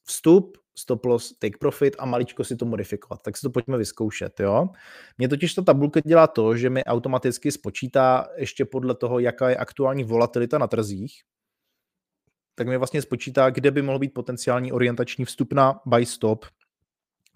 vstup, stop loss, take profit a maličko si to modifikovat. Tak si to pojďme vyzkoušet. Jo? Mě totiž ta tabulka dělá to, že mi automaticky spočítá ještě podle toho, jaká je aktuální volatilita na trzích, tak mi vlastně spočítá, kde by mohl být potenciální orientační vstup na buy stop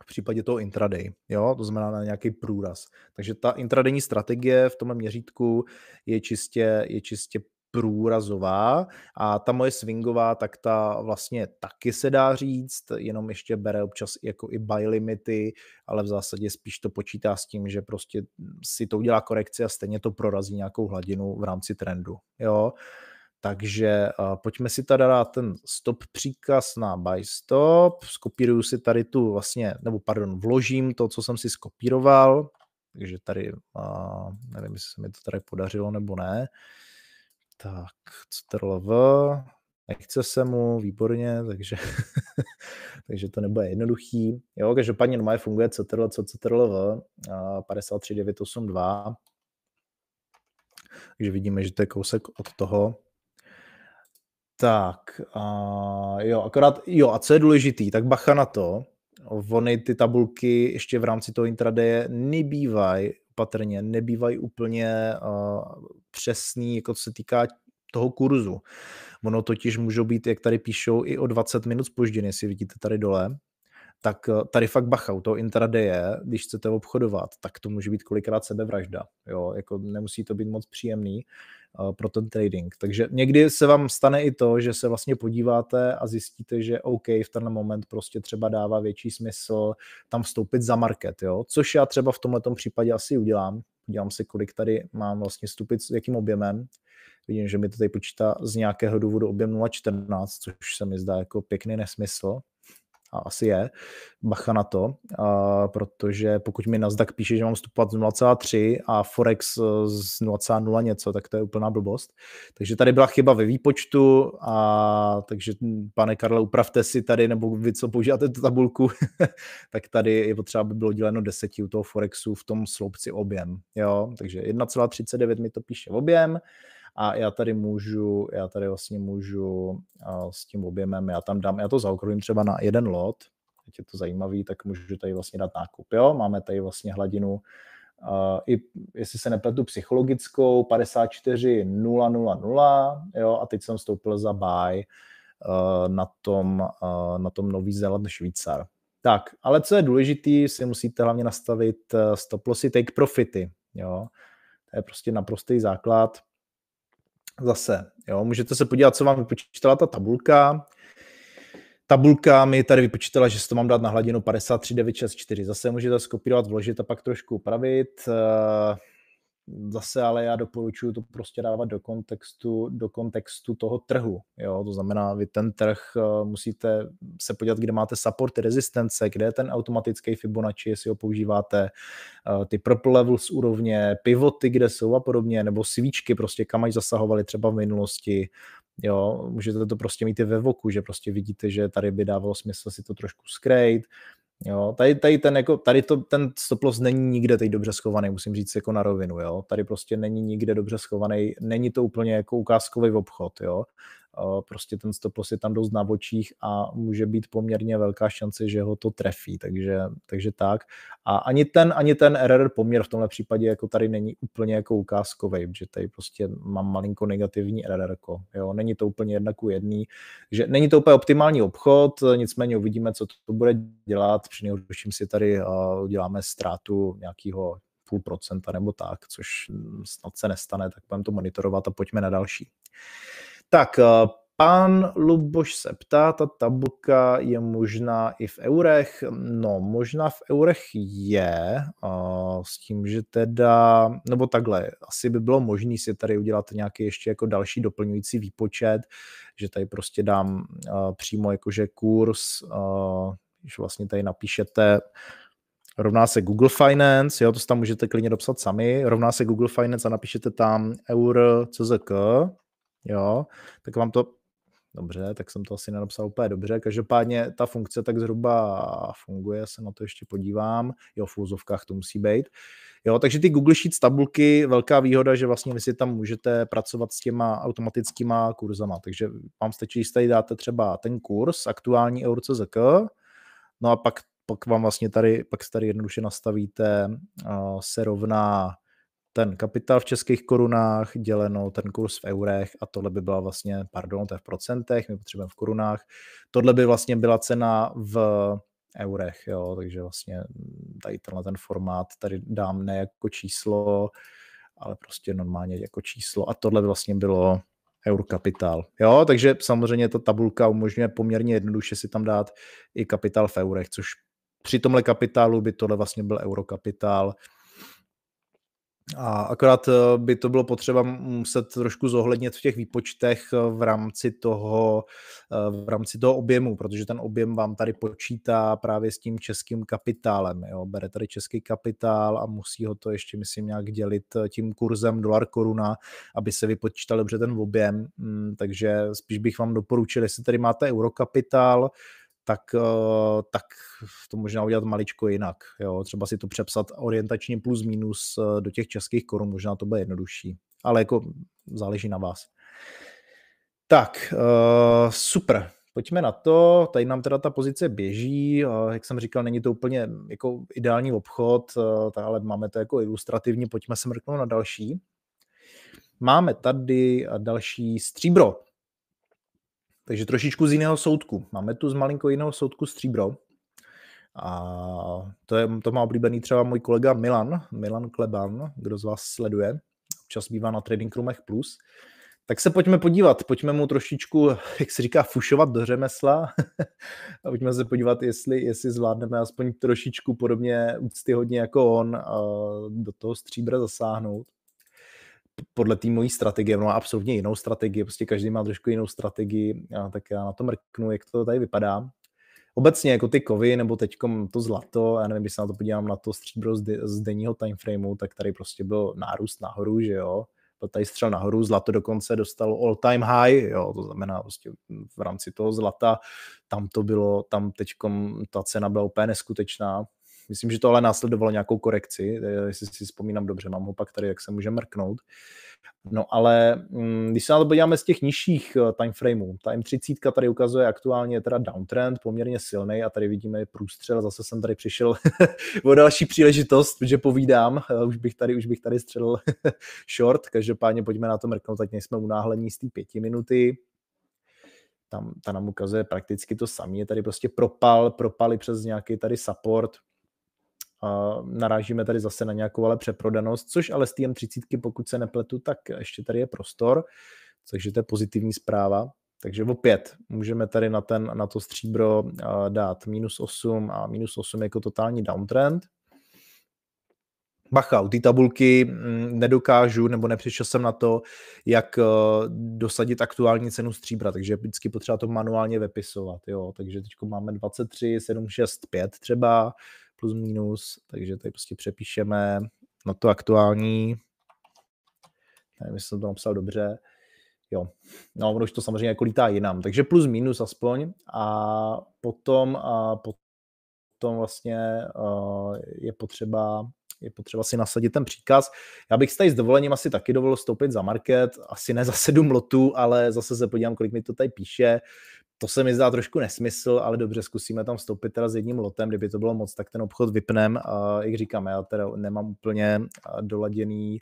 v případě toho intraday, jo? to znamená na nějaký průraz. Takže ta intradenní strategie v tomhle měřítku je čistě, je čistě průrazová a ta moje swingová, tak ta vlastně taky se dá říct, jenom ještě bere občas jako i buy limity, ale v zásadě spíš to počítá s tím, že prostě si to udělá korekci a stejně to prorazí nějakou hladinu v rámci trendu. Jo? Takže uh, pojďme si tady dát ten stop příkaz na buy stop, skopíruju si tady tu vlastně, nebo pardon, vložím to, co jsem si skopíroval, takže tady, uh, nevím, jestli se mi to tady podařilo nebo ne, uh, tak, co v, Nechce se mu, výborně, takže, takže to nebude jednoduchý. Jo, každopádně normálně funguje CTRL, co CTRLV, 53982. Takže vidíme, že to je kousek od toho. Tak, a jo, akorát, jo, a co je důležitý, tak bacha na to, Ony ty tabulky ještě v rámci toho intradeje nebývají patrně nebývají úplně přesný, jako co se týká toho kurzu. Ono totiž můžou být, jak tady píšou, i o 20 minut spožděny, jestli vidíte tady dole, tak eh, tady fakt bacha, u toho intradeje, když chcete obchodovat, tak to může být kolikrát sebevražda, jo, jako nemusí to být moc příjemný eh, pro ten trading, takže někdy se vám stane i to, že se vlastně podíváte a zjistíte, že OK, v ten moment prostě třeba dává větší smysl tam vstoupit za market, jo, což já třeba v tomhle případě asi udělám, Udělám se, kolik tady mám vlastně vstupit, s jakým objemem, vidím, že mi to tady počítá z nějakého důvodu objem 0,14, což se mi zdá jako pěkný nesmysl, a asi je, bacha na to, a protože pokud mi Nasdaq píše, že mám vstupovat z 0,3 a Forex e, z 0,0 něco, tak to je úplná blbost. Takže tady byla chyba ve výpočtu a takže pane Karle, upravte si tady, nebo vy, co používáte tu tabulku, tak tady je potřeba, aby bylo děleno 10 u toho Forexu v tom sloupci objem. Jo? Takže 1,39 mi to píše objem, a já tady můžu, já tady vlastně můžu s tím objemem, já tam dám, já to zaokrojím třeba na jeden lot, teď je to zajímavý, tak můžu tady vlastně dát nákup, jo, máme tady vlastně hladinu Uh, i, jestli se nepletu, psychologickou 54 000, jo, a teď jsem vstoupil za buy uh, na tom, uh, na tom Nový Zéland Švýcar. Tak, ale co je důležité, si musíte hlavně nastavit eh, stop lossy, take profity, jo. To je prostě naprostý základ zase, jo, můžete se podívat, co vám vypočítala ta tabulka. Tabulka mi tady vypočítala, že si to mám dát na hladinu 53,964. Zase můžete skopírovat, vložit a pak trošku upravit. Uh, Zase ale já doporučuji to prostě dávat do kontextu, do kontextu toho trhu. Jo? To znamená, vy ten trh eh, musíte se podívat, kde máte supporty, rezistence, kde je ten automatický Fibonacci, jestli ho používáte, eh, ty purple levels úrovně, pivoty, kde jsou a podobně, nebo svíčky, prostě kam až zasahovali třeba v minulosti. Jo, můžete to prostě mít i ve voku, že prostě vidíte, že tady by dávalo smysl si to trošku skrejt, Jo, tady, tady, ten, jako, tady to, ten stop loss není nikde teď dobře schovaný, musím říct jako na rovinu. Jo. Tady prostě není nikde dobře schovaný, není to úplně jako ukázkový obchod. Jo. Eh, prostě ten stopos je tam dost na očích a může být poměrně velká šance, že ho to trefí, takže, takže tak. A ani ten, ani ten RR poměr v tomhle případě jako tady není úplně jako ukázkový, protože tady prostě mám malinko negativní RR, jo, není to úplně jedna ku jedný, že není to úplně optimální obchod, nicméně uvidíme, co to bude dělat, při nejhorším si tady eh, uděláme ztrátu nějakého půl procenta nebo tak, což snad se nestane, tak budeme to monitorovat a pojďme na další. Tak, eh, Pán Luboš se ptá, ta tabulka je možná i v eurech. No, možná v eurech je, eh, s tím, že teda, nebo takhle, asi by bylo možné si tady udělat nějaký ještě jako další doplňující výpočet, že tady prostě dám eh, přímo jakože kurz, když vlastně tady napíšete, rovná se Google Finance, jo, to si tam můžete klidně dopsat sami, rovná se Google Finance a napíšete tam eur jo, tak vám to Dobře, tak jsem to asi nenapsal úplně dobře. Každopádně ta funkce tak zhruba funguje, se na to ještě podívám. Jo, v úzovkách to musí být. Jo, takže ty Google Sheets tabulky, velká výhoda, že vlastně vy si tam můžete pracovat s těma automatickýma kurzama. Takže vám stačí, když tady dáte třeba ten kurz, aktuální EURCZK, no a pak, pak vám vlastně tady, pak tady jednoduše nastavíte, uh, se rovná ten kapitál v českých korunách děleno ten kurz v eurech a tohle by byla vlastně, pardon, to je v procentech, my potřebujeme v korunách, tohle by vlastně byla cena v eurech, jo, takže vlastně tady tenhle ten formát tady dám ne jako číslo, ale prostě normálně jako číslo a tohle by vlastně bylo eurokapitál. Jo, takže samozřejmě ta tabulka umožňuje poměrně jednoduše si tam dát i kapitál v eurech, což při tomhle kapitálu by tohle vlastně byl eurokapitál, a akorát eh, by to bylo potřeba muset trošku zohlednit v těch výpočtech eh, v rámci toho, eh, v rámci toho objemu, protože ten objem vám tady počítá právě s tím českým kapitálem. Jo. Bere tady český kapitál a musí ho to ještě, myslím, nějak dělit tím kurzem dolar-koruna, aby se vypočítal dobře ten objem. Mm, takže spíš bych vám doporučil, jestli tady máte eurokapitál, tak, eh, tak to možná udělat maličko jinak. Jo? Třeba si to přepsat orientačně plus minus eh, do těch českých korun, možná to bude jednodušší. Ale jako záleží na vás. Tak, eh, super. Pojďme na to, tady nám teda ta pozice běží, jak jsem říkal, není to úplně mm, jako ideální obchod, ale máme to jako ilustrativní, pojďme se mrknout na další. Máme tady další stříbro. Takže trošičku z jiného soudku. Máme tu z malinko jiného soudku stříbro. A to, je, to má oblíbený třeba můj kolega Milan, Milan Kleban, kdo z vás sleduje, občas bývá na Trading Roomech Plus. Tak se pojďme podívat, pojďme mu trošičku, jak se říká, fušovat do řemesla a pojďme se podívat, jestli, jestli zvládneme aspoň trošičku podobně úctyhodně jako on do toho stříbra zasáhnout podle té mojí strategie, no a absolutně jinou strategii, prostě každý má trošku jinou strategii, a tak já na to mrknu, jak to tady vypadá. Obecně jako ty kovy, nebo teď to zlato, já nevím, když se na to podívám na to stříbro z, de, z denního timeframeu, tak tady prostě byl nárůst nahoru, že jo, byl tady střel nahoru, zlato dokonce dostalo all time high, jo, to znamená prostě v rámci toho zlata, tam to bylo, tam teď ta cena byla úplně neskutečná, Myslím, že to ale následovalo nějakou korekci, eh, jestli si vzpomínám dobře, mám ho pak tady, jak se může mrknout. No ale mm, když se na to podíváme z těch nižších eh, timeframeů, ta M30 tady ukazuje aktuálně teda downtrend, poměrně silný a tady vidíme průstřel, zase jsem tady přišel o další příležitost, že povídám, eh, už bych tady, už bych tady střelil short, každopádně pojďme na to mrknout, ať nejsme unáhlení z té pěti minuty tam ta nám ukazuje prakticky to samé. Tady prostě propal, propali přes nějaký tady support, a narážíme tady zase na nějakou ale přeprodanost, což ale z TM30, pokud se nepletu, tak ještě tady je prostor, takže to je pozitivní zpráva. Takže opět můžeme tady na, ten, na to stříbro dát minus 8 a minus 8 jako totální downtrend. Bacha, u té tabulky mm, nedokážu nebo nepřišel jsem na to, jak e, dosadit aktuální cenu stříbra, takže vždycky potřeba to manuálně vepisovat. Jo. Takže teď máme 23, 7, 6, 5 třeba, plus minus, takže tady prostě přepíšeme na to aktuální, nevím, jestli jsem to napsal dobře, jo, no ono už to samozřejmě jako lítá jinam, takže plus minus aspoň a potom, a potom vlastně je potřeba je potřeba si nasadit ten příkaz. Já bych si tady s dovolením asi taky dovolil stoupit za market, asi ne za sedm lotů, ale zase se podívám, kolik mi to tady píše to se mi zdá trošku nesmysl, ale dobře, zkusíme tam vstoupit teda s jedním lotem, kdyby to bylo moc, tak ten obchod vypnem. A jak říkám, já teda nemám úplně doladěný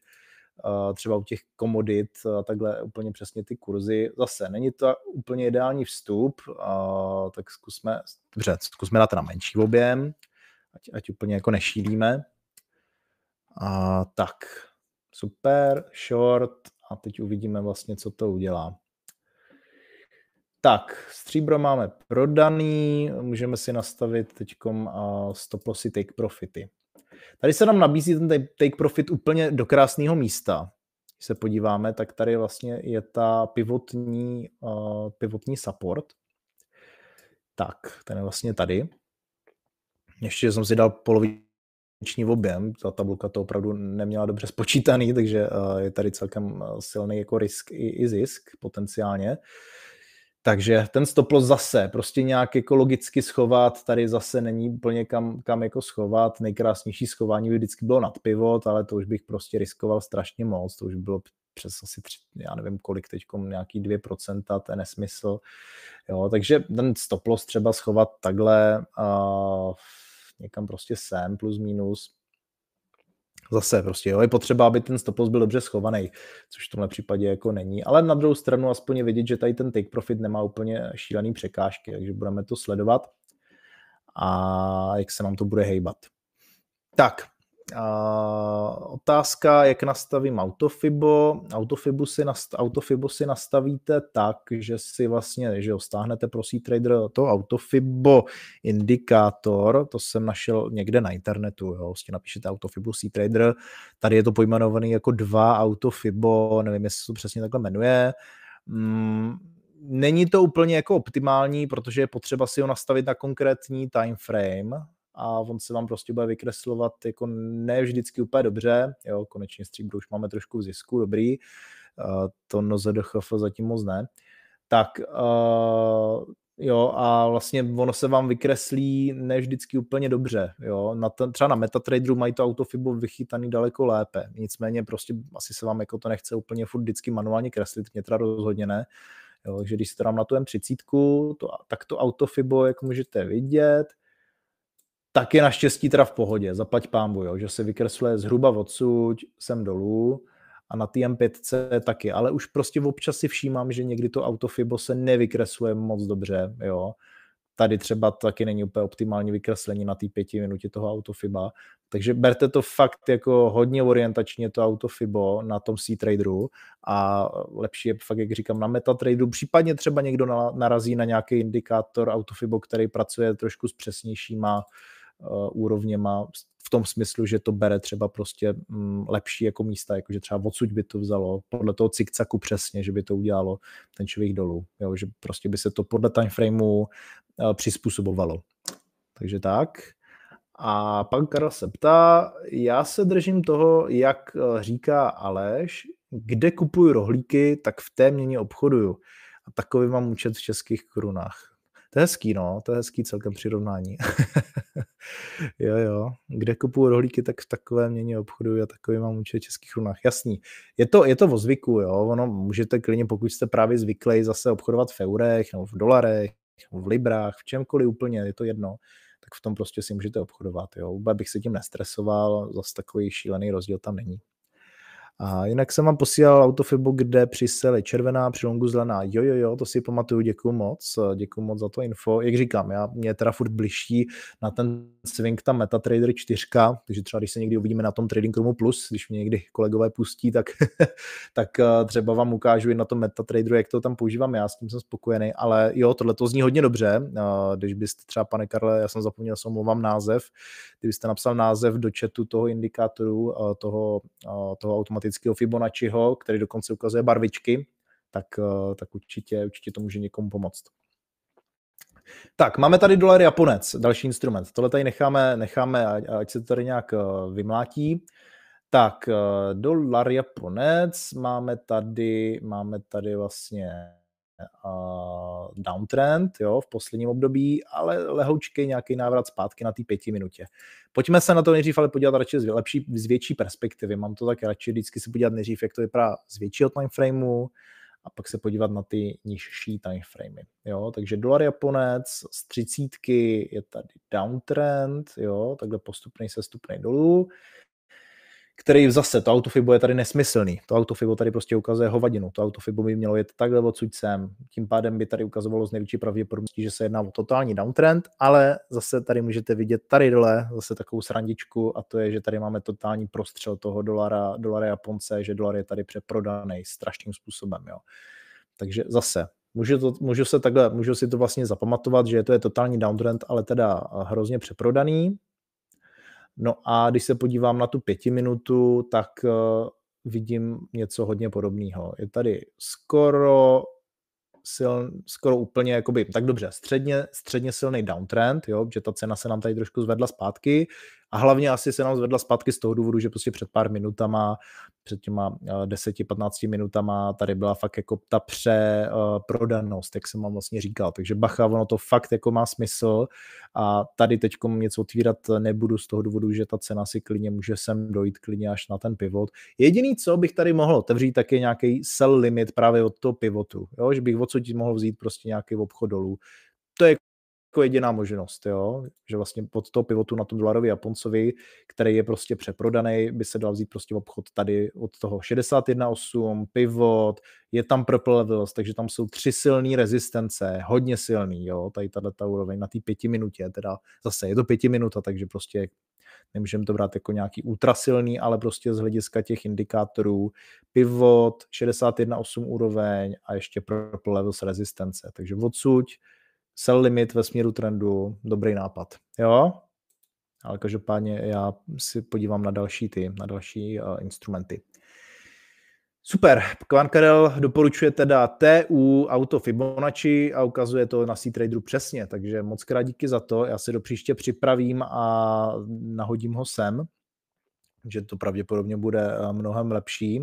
třeba u těch komodit a takhle úplně přesně ty kurzy. Zase není to úplně ideální vstup, tak zkusme, dobře, zkusme dát na menší objem, ať, ať úplně jako nešílíme. A, tak, super, short a teď uvidíme vlastně, co to udělá. Tak, stříbro máme prodaný, můžeme si nastavit teď stop lossy, take profity. Tady se nám nabízí ten take profit úplně do krásného místa. Když se podíváme, tak tady vlastně je ta pivotní, uh, pivotní support. Tak, ten je vlastně tady. Ještě jsem si dal poloviční objem, ta tabulka to opravdu neměla dobře spočítaný, takže uh, je tady celkem silný jako risk i, i zisk potenciálně. Uh, takže ten stoploss zase prostě nějak ekologicky jako schovat, tady zase není úplně kam, kam jako schovat. Nejkrásnější schování by vždycky bylo nad pivot, ale to už bych prostě riskoval strašně moc, to už bylo přes asi, tři, já nevím kolik teď, nějaký 2%, to je nesmysl. Jo, takže ten stoploss třeba schovat takhle uh, někam prostě sem plus minus, Zase prostě, jo, je potřeba, aby ten loss byl dobře schovaný, což v tomhle případě jako není. Ale na druhou stranu aspoň je vidět, že tady ten take profit nemá úplně šílený překážky, takže budeme to sledovat a jak se nám to bude hejbat. Tak, a otázka, jak nastavím autofibo. Autofibu si nast- autofibo si nastavíte tak, že si vlastně, že jo, stáhnete pro trader to autofibo indikátor, to jsem našel někde na internetu, jo, vlastně napíšete autofibo trader tady je to pojmenovaný jako dva autofibo, nevím, jestli se to přesně takhle jmenuje. Mm, není to úplně jako optimální, protože je potřeba si ho nastavit na konkrétní time frame, a on se vám prostě bude vykreslovat jako ne vždycky úplně dobře, jo, konečně stříbro už máme trošku v zisku, dobrý, eh, to chf zatím moc ne, tak eh, jo, a vlastně ono se vám vykreslí ne vždycky úplně dobře, jo, na ten, třeba na MetaTraderu mají to autofibo vychytaný daleko lépe, nicméně prostě asi se vám jako to nechce úplně furt vždycky manuálně kreslit, mě teda rozhodně ne, jo, takže když se to dám na tu M30, to, tak to autofibo, jak můžete vidět, tak je naštěstí teda v pohodě, zaplať pámbu, jo, že se vykresluje zhruba odsud, sem dolů a na TM5 taky, ale už prostě občas si všímám, že někdy to autofibo se nevykresluje moc dobře, jo. Tady třeba taky není úplně optimální vykreslení na té pěti minutě toho autofiba, takže berte to fakt jako hodně orientačně to autofibo na tom C-Traderu a lepší je fakt, jak říkám, na MetaTraderu, případně třeba někdo narazí na nějaký indikátor autofibo, který pracuje trošku s přesnějšíma uh, Eh, úrovněma v tom smyslu, že to bere třeba prostě mm, lepší jako místa, jakože třeba odsud by to vzalo, podle toho cikcaku přesně, že by to udělalo ten člověk dolů, jo, že prostě by se to podle timeframeu eh, přizpůsobovalo. Takže tak. A pan Karel se ptá, já se držím toho, jak eh, říká Aleš, kde kupuju rohlíky, tak v té měně obchoduju. A takový mám účet v českých korunách. To je hezký, no, to je hezký celkem přirovnání. jo, jo, kde kupuju rohlíky, tak v takové měně obchodu a takový mám určitě českých runách. Jasný, je to, je to o zvyku, jo, ono můžete klidně, pokud jste právě zvyklí zase obchodovat v eurech nebo v dolarech, nebo v librách, v čemkoliv úplně, je to jedno, tak v tom prostě si můžete obchodovat, jo. Vůbec bych se tím nestresoval, zase takový šílený rozdíl tam není. A jinak jsem vám posílal autofibu, kde přisely červená, při longu zelená. Jo, jo, jo, to si pamatuju, děkuji moc, děkuji moc za to info. Jak říkám, já, mě teda furt bližší na ten swing ta MetaTrader 4, takže třeba když se někdy uvidíme na tom Trading Roomu Plus, když mě někdy kolegové pustí, tak, tak eh, třeba vám ukážu i na tom MetaTraderu, jak to tam používám já, s tím jsem spokojený, ale jo, tohle to zní hodně dobře, eh, když byste třeba, pane Karle, já jsem zapomněl, se omlouvám název, kdybyste napsal název do chatu toho indikátoru, eh, toho, toho automatického matematického Fibonacciho, který dokonce ukazuje barvičky, tak, eh, tak určitě, určitě to může někomu pomoct. Tak, máme tady dolar Japonec, další instrument. Tohle tady necháme, necháme ať se to tady nějak eh, vymlátí. Tak, eh, dolar Japonec, máme tady, máme tady vlastně downtrend jo, v posledním období, ale lehoučky nějaký návrat zpátky na té pěti minutě. Pojďme se na to nejdřív ale podívat radši z, lepší, z větší perspektivy. Mám to tak radši vždycky se podívat nejdřív, jak to vypadá z většího time frameu a pak se podívat na ty nižší time framey. Jo, takže dolar Japonec z třicítky je tady downtrend, jo, takhle postupný stupnej dolů který zase, to autofibo je tady nesmyslný. To autofibo tady prostě ukazuje hovadinu. To autofibo by mělo jet takhle odsud sem. Tím pádem by tady ukazovalo z největší pravděpodobností, že se jedná o totální downtrend, ale zase tady můžete vidět tady dole zase takovou srandičku a to je, že tady máme totální prostřel toho dolara, dolara Japonce, že dolar je tady přeprodaný strašným způsobem. Jo. Takže zase, můžu, to, můžu, se takhle, můžu si to vlastně zapamatovat, že to je totální downtrend, ale teda hrozně přeprodaný, No a když se podívám na tu pětiminutu, tak eh, vidím něco hodně podobného. Je tady skoro siln, skoro úplně, jakoby, tak dobře, středně, středně silný downtrend, jo, že ta cena se nám tady trošku zvedla zpátky, a hlavně asi se nám zvedla zpátky z toho důvodu, že prostě před pár minutama, před těma 10-15 eh, minutama tady byla fakt jako ta přeprodanost, eh, jak jsem vám vlastně říkal. Takže bacha, ono to fakt jako má smysl a tady teď něco otvírat nebudu z toho důvodu, že ta cena si klidně může sem dojít klidně až na ten pivot. Jediný, co bych tady mohl otevřít, tak je nějaký sell limit právě od toho pivotu, jo? že bych odsud mohl vzít prostě nějaký obchod dolů. To je jako jediná možnost, jo? že vlastně pod toho pivotu na tom dolarovi Japoncovi, který je prostě přeprodaný, by se dal vzít prostě obchod tady od toho 61.8, pivot, je tam purple levels, takže tam jsou tři silné rezistence, hodně silný, jo, tady tady ta úroveň na té pěti minutě, teda zase je to pěti minuta, takže prostě nemůžeme to brát jako nějaký ultrasilný, ale prostě z hlediska těch indikátorů pivot, 61.8 úroveň a ještě purple levels rezistence, takže odsuď, sell limit ve směru trendu, dobrý nápad, jo? Ale každopádně já si podívám na další ty, na další uh, instrumenty. Super, Karel doporučuje teda TU auto Fibonacci a ukazuje to na C-Traderu přesně, takže moc krát díky za to, já se do příště připravím a nahodím ho sem, že to pravděpodobně bude eh, mnohem lepší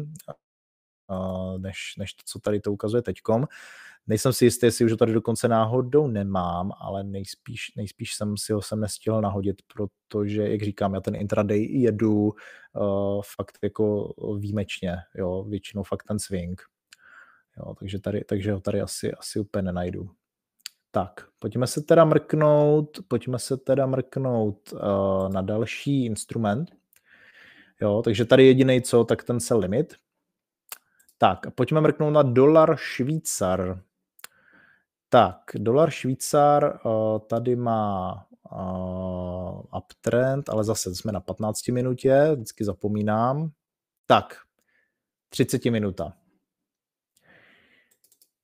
než, než to, co tady to ukazuje teďkom. Nejsem si jistý, jestli už ho tady dokonce náhodou nemám, ale nejspíš, nejspíš jsem si ho sem nestihl nahodit, protože, jak říkám, já ten intraday jedu uh, fakt jako výjimečně, jo, většinou fakt ten swing. Jo, takže, tady, takže ho tady asi, asi úplně nenajdu. Tak, pojďme se teda mrknout, pojďme se teda mrknout uh, na další instrument. Jo, takže tady jediný co, tak ten se limit, tak a pojďme mrknout na dolar švýcar. Tak, dolar švýcar eh, tady má eh, uptrend, ale zase jsme na 15 minutě, vždycky zapomínám. Tak, 30 minuta.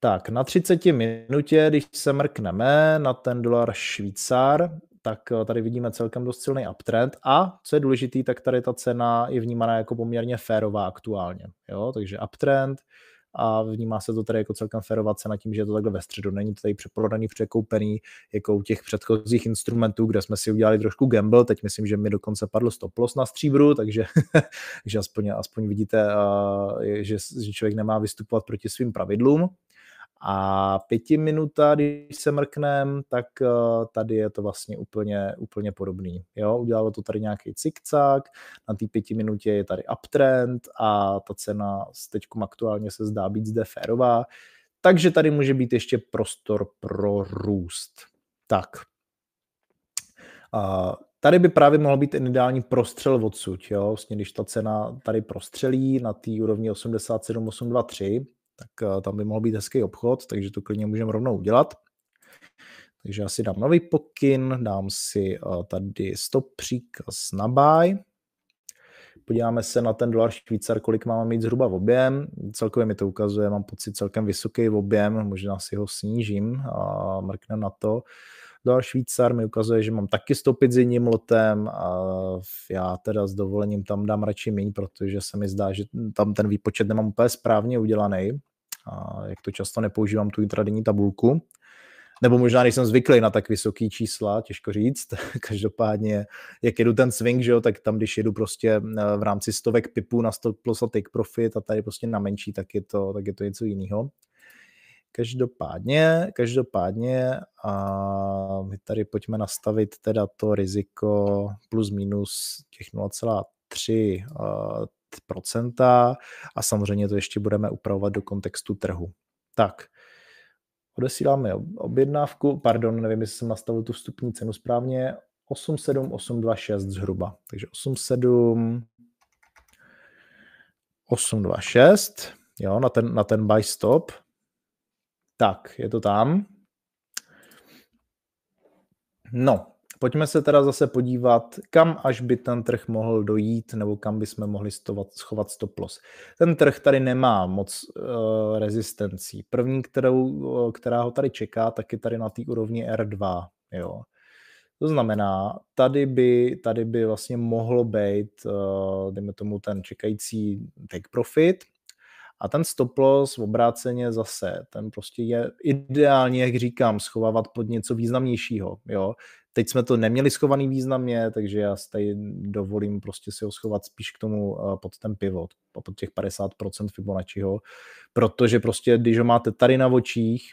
Tak, na 30 minutě, když se mrkneme na ten dolar švýcar, tak eh, tady vidíme celkem dost silný uptrend a co je důležitý, tak tady ta cena je vnímána jako poměrně férová aktuálně, jo, takže uptrend a vnímá se to tady jako celkem férová cena tím, že je to takhle ve středu, není to tady přeprodaný, překoupený, jako u těch předchozích instrumentů, kde jsme si udělali trošku gamble, teď myslím, že mi dokonce padl stop loss na stříbru, takže, takže aspoň, aspoň vidíte, eh, že člověk nemá vystupovat proti svým pravidlům, a pěti minuta, když se mrknem, tak eh, tady je to vlastně úplně, úplně podobný. Jo, udělalo to tady nějaký cikcak, na té pěti minutě je tady uptrend a ta cena teď aktuálně se zdá být zde férová, takže tady může být ještě prostor pro růst. Tak. A tady by právě mohl být ten ideální prostřel odsud, jo? Vlastně, když ta cena tady prostřelí na té úrovni 87823, tak eh, tam by mohl být hezký obchod, takže to klidně můžeme rovnou udělat. Takže já si dám nový pokyn, dám si eh, tady stop příkaz na buy. Podíváme se na ten dolar švýcar, kolik máme mít zhruba v objem. Celkově mi to ukazuje, mám pocit celkem vysoký v objem, možná si ho snížím a mrknem na to dal no Švýcar, mi ukazuje, že mám taky stoupit s jiným lotem a já teda s dovolením tam dám radši méně, protože se mi zdá, že tam ten výpočet nemám úplně správně udělaný, a jak to často nepoužívám tu intradenní tabulku. Nebo možná nejsem zvyklý na tak vysoký čísla, těžko říct. Každopádně, jak jedu ten swing, že jo, tak tam, když jedu prostě eh, v rámci stovek pipů na 100 plus a take profit a tady prostě na menší, tak je to, tak je to něco jiného. Každopádně, každopádně a my tady pojďme nastavit teda to riziko plus minus těch 0,3 procenta a samozřejmě to ještě budeme upravovat do kontextu trhu. Tak, odesíláme objednávku, pardon, nevím, jestli jsem nastavil tu vstupní cenu správně, 87826 zhruba, takže 87826, jo, na ten, na ten buy stop, tak, je to tam. No, pojďme se teda zase podívat, kam až by ten trh mohl dojít, nebo kam jsme mohli stovat, schovat stop loss. Ten trh tady nemá moc uh, rezistencí. První, kterou, eh, která ho tady čeká, tak je tady na té úrovni R2. Jo. To znamená, tady by, tady by vlastně mohlo být, uh, dejme tomu, ten čekající take profit, a ten stop loss obráceně zase, ten prostě je ideálně, jak říkám, schovávat pod něco významnějšího. Jo? Teď jsme to neměli schovaný významně, takže já tady dovolím prostě si ho schovat spíš k tomu eh, pod ten pivot, pod těch 50% Fibonacciho, protože prostě, když ho máte tady na očích,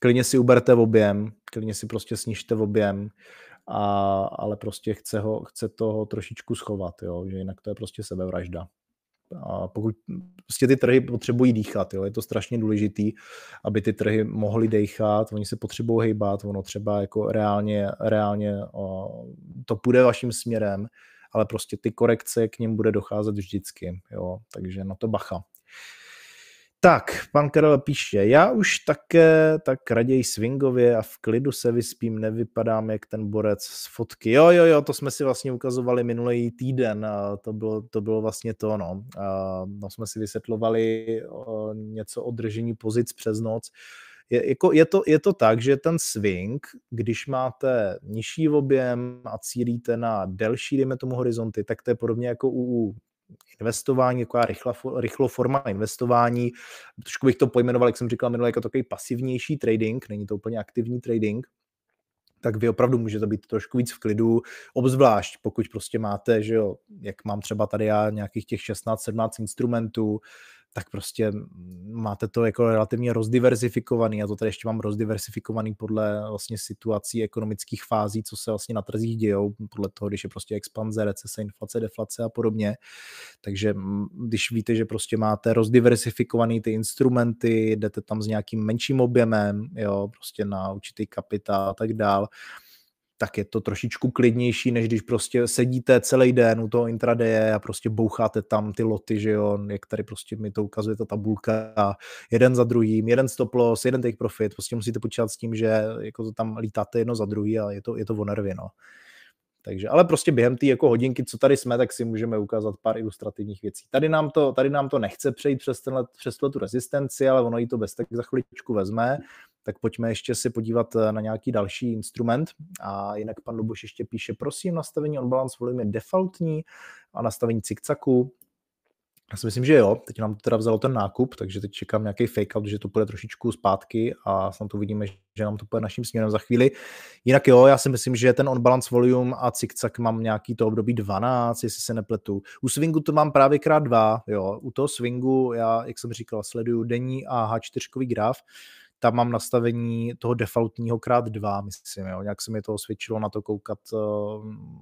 klidně si uberte v objem, klidně si prostě snižte v objem, a, ale prostě chce, ho, chce toho trošičku schovat, jo? že jinak to je prostě sebevražda. A pokud prostě ty trhy potřebují dýchat, jo, je to strašně důležitý, aby ty trhy mohly dýchat, oni se potřebují hejbat, ono třeba jako reálně, reálně o, to půjde vaším směrem, ale prostě ty korekce k ním bude docházet vždycky, jo, takže na to bacha. Tak, pan Karel píše, já už také tak raději swingově a v klidu se vyspím, nevypadám jak ten borec z fotky. Jo, jo, jo, to jsme si vlastně ukazovali minulý týden, to, bylo, to bylo vlastně to, no. no jsme si vysvětlovali něco o držení pozic přes noc. Je, jako, je, to, je to tak, že ten swing, když máte nižší objem a cílíte na delší, dejme tomu, horizonty, tak to je podobně jako u investování, taková rychlá, rychlo forma investování. Trošku bych to pojmenoval, jak jsem říkal minule, jako takový pasivnější trading, není to úplně aktivní trading tak vy opravdu můžete být trošku víc v klidu, obzvlášť pokud prostě máte, že jo, jak mám třeba tady já nějakých těch 16-17 instrumentů, tak prostě máte to jako relativně rozdiversifikovaný, a to tady ještě mám rozdiversifikovaný podle vlastně situací ekonomických fází, co se vlastně na trzích dějou, podle toho, když je prostě expanze, recese, inflace, deflace a podobně. Takže mm, když víte, že prostě máte rozdiversifikovaný ty instrumenty, jdete tam s nějakým menším objemem, jo, prostě na určitý kapitál a tak dál, tak je to trošičku klidnější, než když prostě sedíte celý den u toho intradeje a prostě boucháte tam ty loty, že jo, jak tady prostě mi to ukazuje ta tabulka a jeden za druhým, jeden stop loss, jeden take profit, prostě musíte počítat s tím, že jako to tam lítáte jedno za druhý a je to, je to o nervy, no. Takže, ale prostě během té jako hodinky, co tady jsme, tak si můžeme ukázat pár ilustrativních věcí. Tady nám to, tady nám to nechce přejít přes, tenhle, přes tu rezistenci, ale ono jí to bez tak za chviličku vezme tak pojďme ještě si podívat eh, na nějaký další instrument. A jinak pan Luboš ještě píše, prosím, nastavení on balance volume je defaultní a nastavení cikcaku. Já si myslím, že jo, teď nám to teda vzalo ten nákup, takže teď čekám nějaký fake out, že to půjde trošičku zpátky a snad to vidíme, že nám to půjde naším směrem za chvíli. Jinak jo, já si myslím, že ten on-balance volume a cikcak mám nějaký to období 12, jestli se nepletu. U swingu to mám právě krát dva, jo. U toho swingu, já, jak jsem říkal, sleduju denní a H4 graf, tam mám nastavení toho defaultního krát dva, myslím, jo. nějak se mi to osvědčilo na to koukat eh,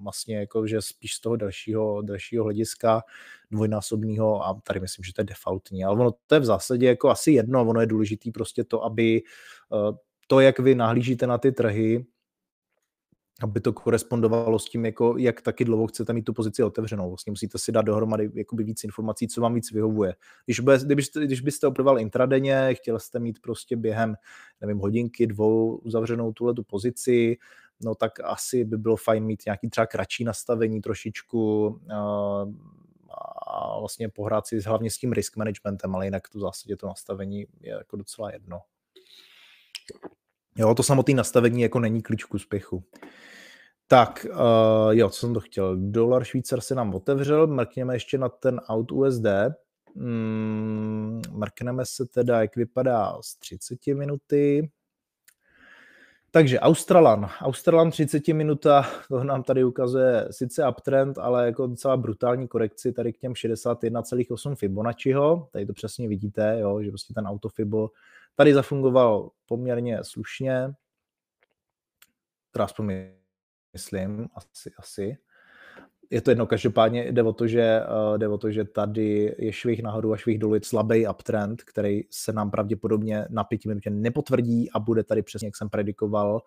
vlastně jako, že spíš z toho dalšího, dalšího hlediska dvojnásobního, a tady myslím, že to je defaultní, ale ono to je v zásadě jako asi jedno, ono je důležitý prostě to, aby eh, to, jak vy nahlížíte na ty trhy, aby to korespondovalo s tím, jako, jak taky dlouho chcete mít tu pozici otevřenou. Vlastně musíte si dát dohromady jakoby víc informací, co vám víc vyhovuje. Když, by, kdyby, když byste operoval intradenně, chtěl jste mít prostě během, nevím, hodinky, dvou uzavřenou tuhle tu pozici, no tak asi by bylo fajn mít nějaký třeba kratší nastavení trošičku eh, a vlastně pohrát si hlavně s tím risk managementem, ale jinak to v zásadě to nastavení je jako docela jedno. Jo, to samotné nastavení jako není klíč k úspěchu. Tak, uh, jo, co jsem to chtěl. Dolar Švýcar se nám otevřel, mrkněme ještě na ten aut USD. Mm, mrkneme se teda, jak vypadá z 30 minuty. Takže Australan. Australan 30 minuta, to nám tady ukazuje sice uptrend, ale jako docela brutální korekci tady k těm 61,8 Fibonacciho. Tady to přesně vidíte, jo, že prostě ten autofibo tady zafungoval poměrně slušně. Teda aspoň myslím, asi, asi. Je to jedno, každopádně jde o to, že, eh, jde o to, že tady je švih nahoru a švih dolů je slabý uptrend, který se nám pravděpodobně na pěti minutě nepotvrdí a bude tady přesně, jak jsem predikoval,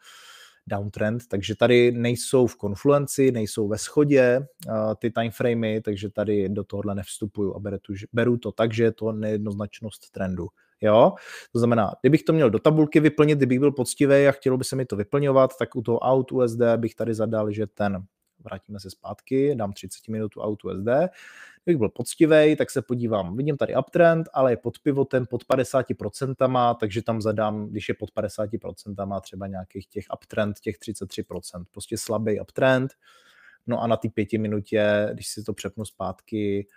downtrend, takže tady nejsou v konfluenci, nejsou ve schodě uh, eh, ty timeframey, takže tady do tohohle nevstupuju a beru to, beru to tak, že je to nejednoznačnost trendu. Jo? To znamená, kdybych to měl do tabulky vyplnit, kdybych byl poctivý a chtělo by se mi to vyplňovat, tak u toho aut USD bych tady zadal, že ten vrátíme se zpátky, dám 30 minut aut USD, Kdybych byl poctivý, tak se podívám, vidím tady uptrend, ale je pod pivotem pod 50%, takže tam zadám, když je pod 50%, má třeba nějakých těch uptrend, těch 33%, prostě slabý uptrend. No a na té pěti minutě, když si to přepnu zpátky,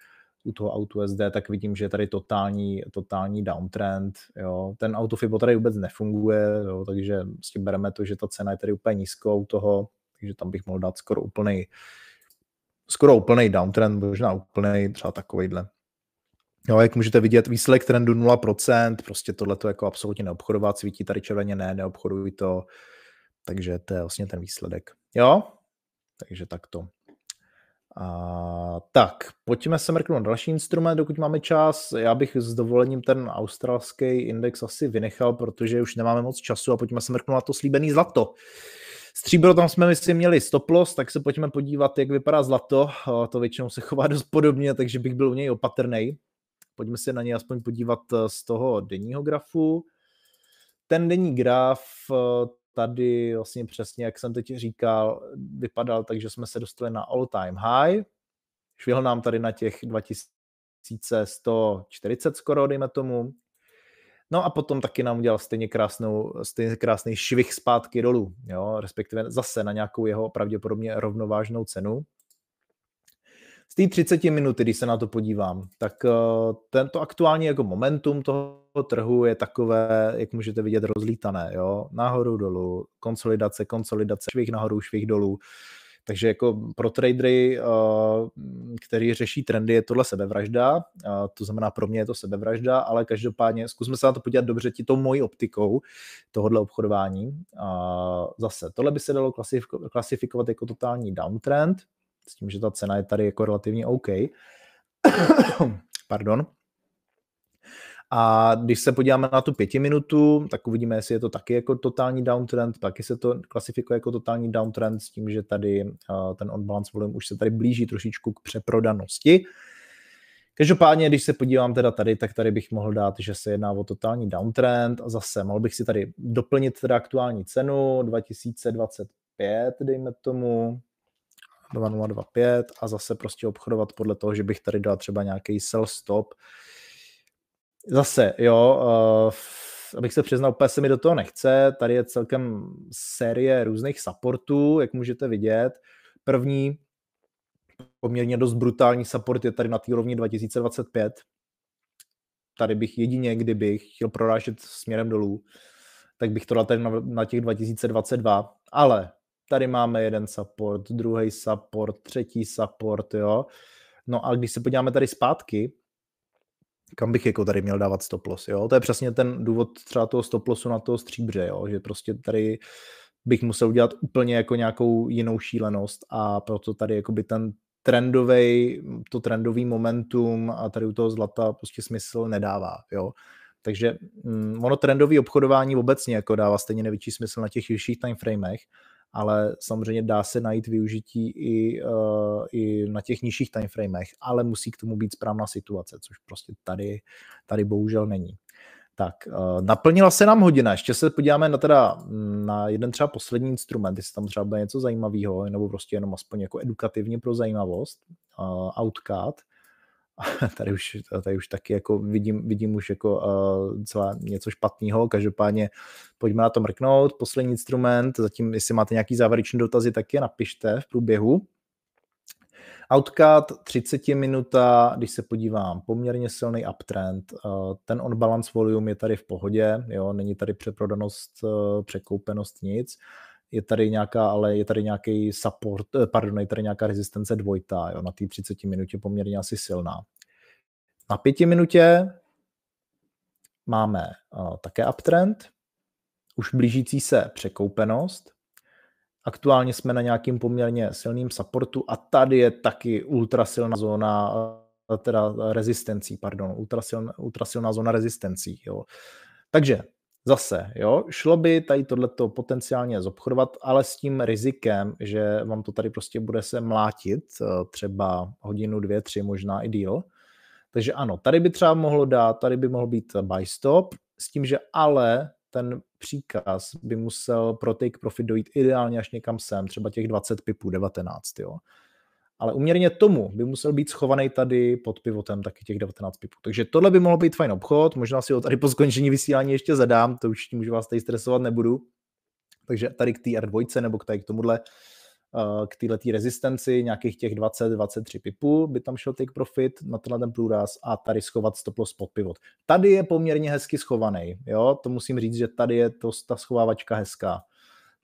u toho autu SD, tak vidím, že je tady totální, totální downtrend. Jo. Ten autofibo tady vůbec nefunguje, jo, takže tím bereme to, že ta cena je tady úplně nízkou toho, takže tam bych mohl dát skoro úplný skoro úplný downtrend, možná úplný třeba takovejhle. Jo, jak můžete vidět, výsledek trendu 0%, prostě tohle to jako absolutně neobchodovat, svítí tady červeně, ne, neobchoduj to, takže to je vlastně ten výsledek. Jo, takže tak to. A, tak, pojďme se mrknout na další instrument, dokud máme čas. Já bych s dovolením ten australský index asi vynechal, protože už nemáme moc času a pojďme se mrknout na to slíbený zlato. Stříbro tam jsme, si měli stoplos, tak se pojďme podívat, jak vypadá zlato. to většinou se chová dost podobně, takže bych byl u něj opatrný. Pojďme se na něj aspoň podívat eh, z toho denního grafu. Ten denní graf, eh, tady vlastně přesně, jak jsem teď říkal, vypadal, takže jsme se dostali na all time high. Švihl nám tady na těch 2140 skoro, dejme tomu. No a potom taky nám udělal stejně, krásnou, stejně krásný švih zpátky dolů, jo? respektive zase na nějakou jeho pravděpodobně rovnovážnou cenu z té 30 minuty, když se na to podívám, tak eh, tento aktuální jako momentum toho trhu je takové, jak můžete vidět, rozlítané, jo, nahoru, dolů, konsolidace, konsolidace, švih nahoru, švih dolů, takže jako pro tradery, eh, který řeší trendy, je tohle sebevražda, eh, to znamená pro mě je to sebevražda, ale každopádně zkusme se na to podívat dobře ti tou mojí optikou tohohle obchodování. Zase, tohle by se dalo klasifikovat jako totální downtrend, s tím, že ta cena je tady jako relativně OK. Pardon. A když se podíváme na tu pětiminutu, tak uvidíme, jestli je to taky jako totální downtrend, taky se to klasifikuje jako totální downtrend s tím, že tady eh, ten on-balance volume už se tady blíží trošičku k přeprodanosti. Každopádně, když se podívám teda tady, tak tady bych mohl dát, že se jedná o totální downtrend a zase mohl bych si tady doplnit teda aktuální cenu 2025, dejme tomu, 2025 a zase prostě obchodovat podle toho, že bych tady dal třeba nějaký sell stop. Zase, jo, uh, abych se přiznal, úplně se mi do toho nechce. Tady je celkem série různých supportů, jak můžete vidět. První poměrně dost brutální support je tady na té úrovni 2025. Tady bych jedině, kdybych chtěl prorážet směrem dolů, tak bych to dal tady na, na těch 2022. Ale tady máme jeden support, druhý support, třetí support, jo. No a když se podíváme tady zpátky, kam bych jako tady měl dávat stop loss, jo? To je přesně ten důvod třeba toho stop lossu na toho stříbře, jo? Že prostě tady bych musel udělat úplně jako nějakou jinou šílenost a proto tady jakoby ten trendový, to trendový momentum a tady u toho zlata prostě smysl nedává, jo? Takže mm, ono obchodování obecně jako dává stejně největší smysl na těch vyšších timeframech, ale samozřejmě dá se najít využití i, uh, i na těch nižších timeframech, ale musí k tomu být správná situace, což prostě tady, tady bohužel není. Tak, uh, naplnila se nám hodina, ještě se podíváme na teda mm, na jeden třeba poslední instrument, jestli tam třeba bude něco zajímavého, nebo prostě jenom aspoň jako edukativně pro zajímavost, uh, eh, Outcut, tady už, tady už taky jako vidím, vidím už jako uh, celá něco špatného, každopádně pojďme na to mrknout, poslední instrument, zatím jestli máte nějaký závěrečný dotazy, tak je napište v průběhu. Outcut 30 minuta, když se podívám, poměrně silný uptrend. Eh, ten on balance volume je tady v pohodě, jo, není tady přeprodanost, eh, překoupenost, nic je tady nějaká, ale je tady nějaký support, eh, pardon, je tady nějaká rezistence dvojta, jo, na té 30 minutě poměrně asi silná. Na pěti minutě máme uh, také uptrend, už blížící se překoupenost, aktuálně jsme na nějakým poměrně silným supportu a tady je taky ultrasilná zóna eh, teda rezistencí, pardon, ultrasilná, ultrasilná zóna rezistencí. Jo. Takže Zase, jo, šlo by tady tohleto potenciálně zobchodovat, ale s tím rizikem, že vám to tady prostě bude se mlátit eh, třeba hodinu, dvě, tři, možná i díl. Takže ano, tady by třeba mohlo dát, tady by mohl být buy stop, s tím, že ale ten příkaz by musel pro take profit dojít ideálně až někam sem, třeba těch 20 pipů, 19, jo ale uměrně tomu by musel být schovaný tady pod pivotem taky těch 19 pipů. Takže tohle by mohlo být fajn obchod, možná si ho tady po skončení vysílání ještě zadám, to už tím už vás tady stresovat nebudu. Takže tady k té R2 nebo k, tady k tomuhle, eh, k této rezistenci nějakých těch 20-23 pipů by tam šel take profit na tenhle ten průraz a tady schovat stop loss pod pivot. Tady je poměrně hezky schovaný, jo, to musím říct, že tady je to, ta schovávačka hezká.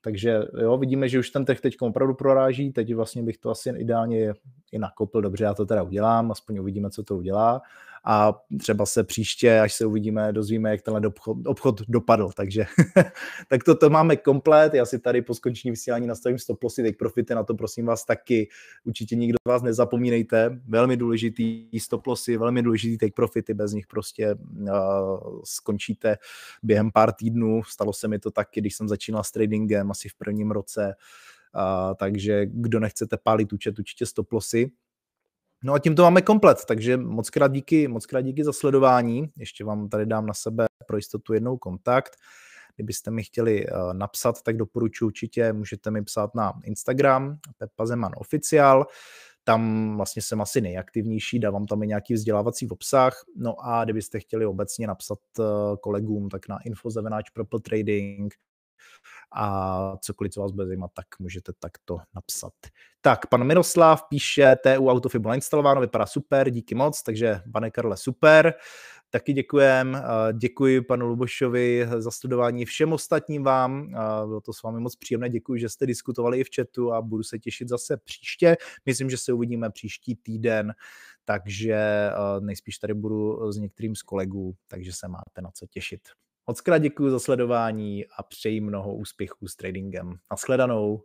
Takže jo, vidíme, že už ten trh teď opravdu proráží, teď vlastně bych to asi ideálně i nakopl, dobře, já to teda udělám, aspoň uvidíme, co to udělá a třeba se příště, až se uvidíme, dozvíme, jak tenhle obchod, obchod dopadl. Takže tak to, to máme komplet. Já si tady po skončení vysílání nastavím lossy, teď profity na to, prosím vás, taky. Určitě nikdo z vás nezapomínejte. Velmi důležitý lossy, velmi důležitý take profity, bez nich prostě uh, skončíte během pár týdnů. Stalo se mi to taky, když jsem začínal s tradingem asi v prvním roce. Uh, takže kdo nechcete pálit účet, určitě lossy. No a tímto máme komplet, takže moc krát díky, moc krát díky za sledování. Ještě vám tady dám na sebe pro jistotu jednou kontakt. Kdybyste mi chtěli eh, napsat, tak doporučuji určitě, můžete mi psát na Instagram, Pepa Zeman Oficiál, tam vlastně jsem asi nejaktivnější, dávám tam i nějaký vzdělávací obsah. No a kdybyste chtěli obecně napsat eh, kolegům, tak na infozavenáč Propl Trading, a cokoliv, co vás bude zajímat, tak můžete takto napsat. Tak, pan Miroslav píše, TU Autofib bylo nainstalováno, vypadá super, díky moc, takže pane Karle, super. Taky děkujem, děkuji panu Lubošovi za studování, všem ostatním vám, bylo to s vámi moc příjemné, děkuji, že jste diskutovali i v chatu a budu se těšit zase příště, myslím, že se uvidíme příští týden, takže nejspíš tady budu s některým z kolegů, takže se máte na co těšit. Moc krát děkuji za sledování a přeji mnoho úspěchů s tradingem. Naschledanou.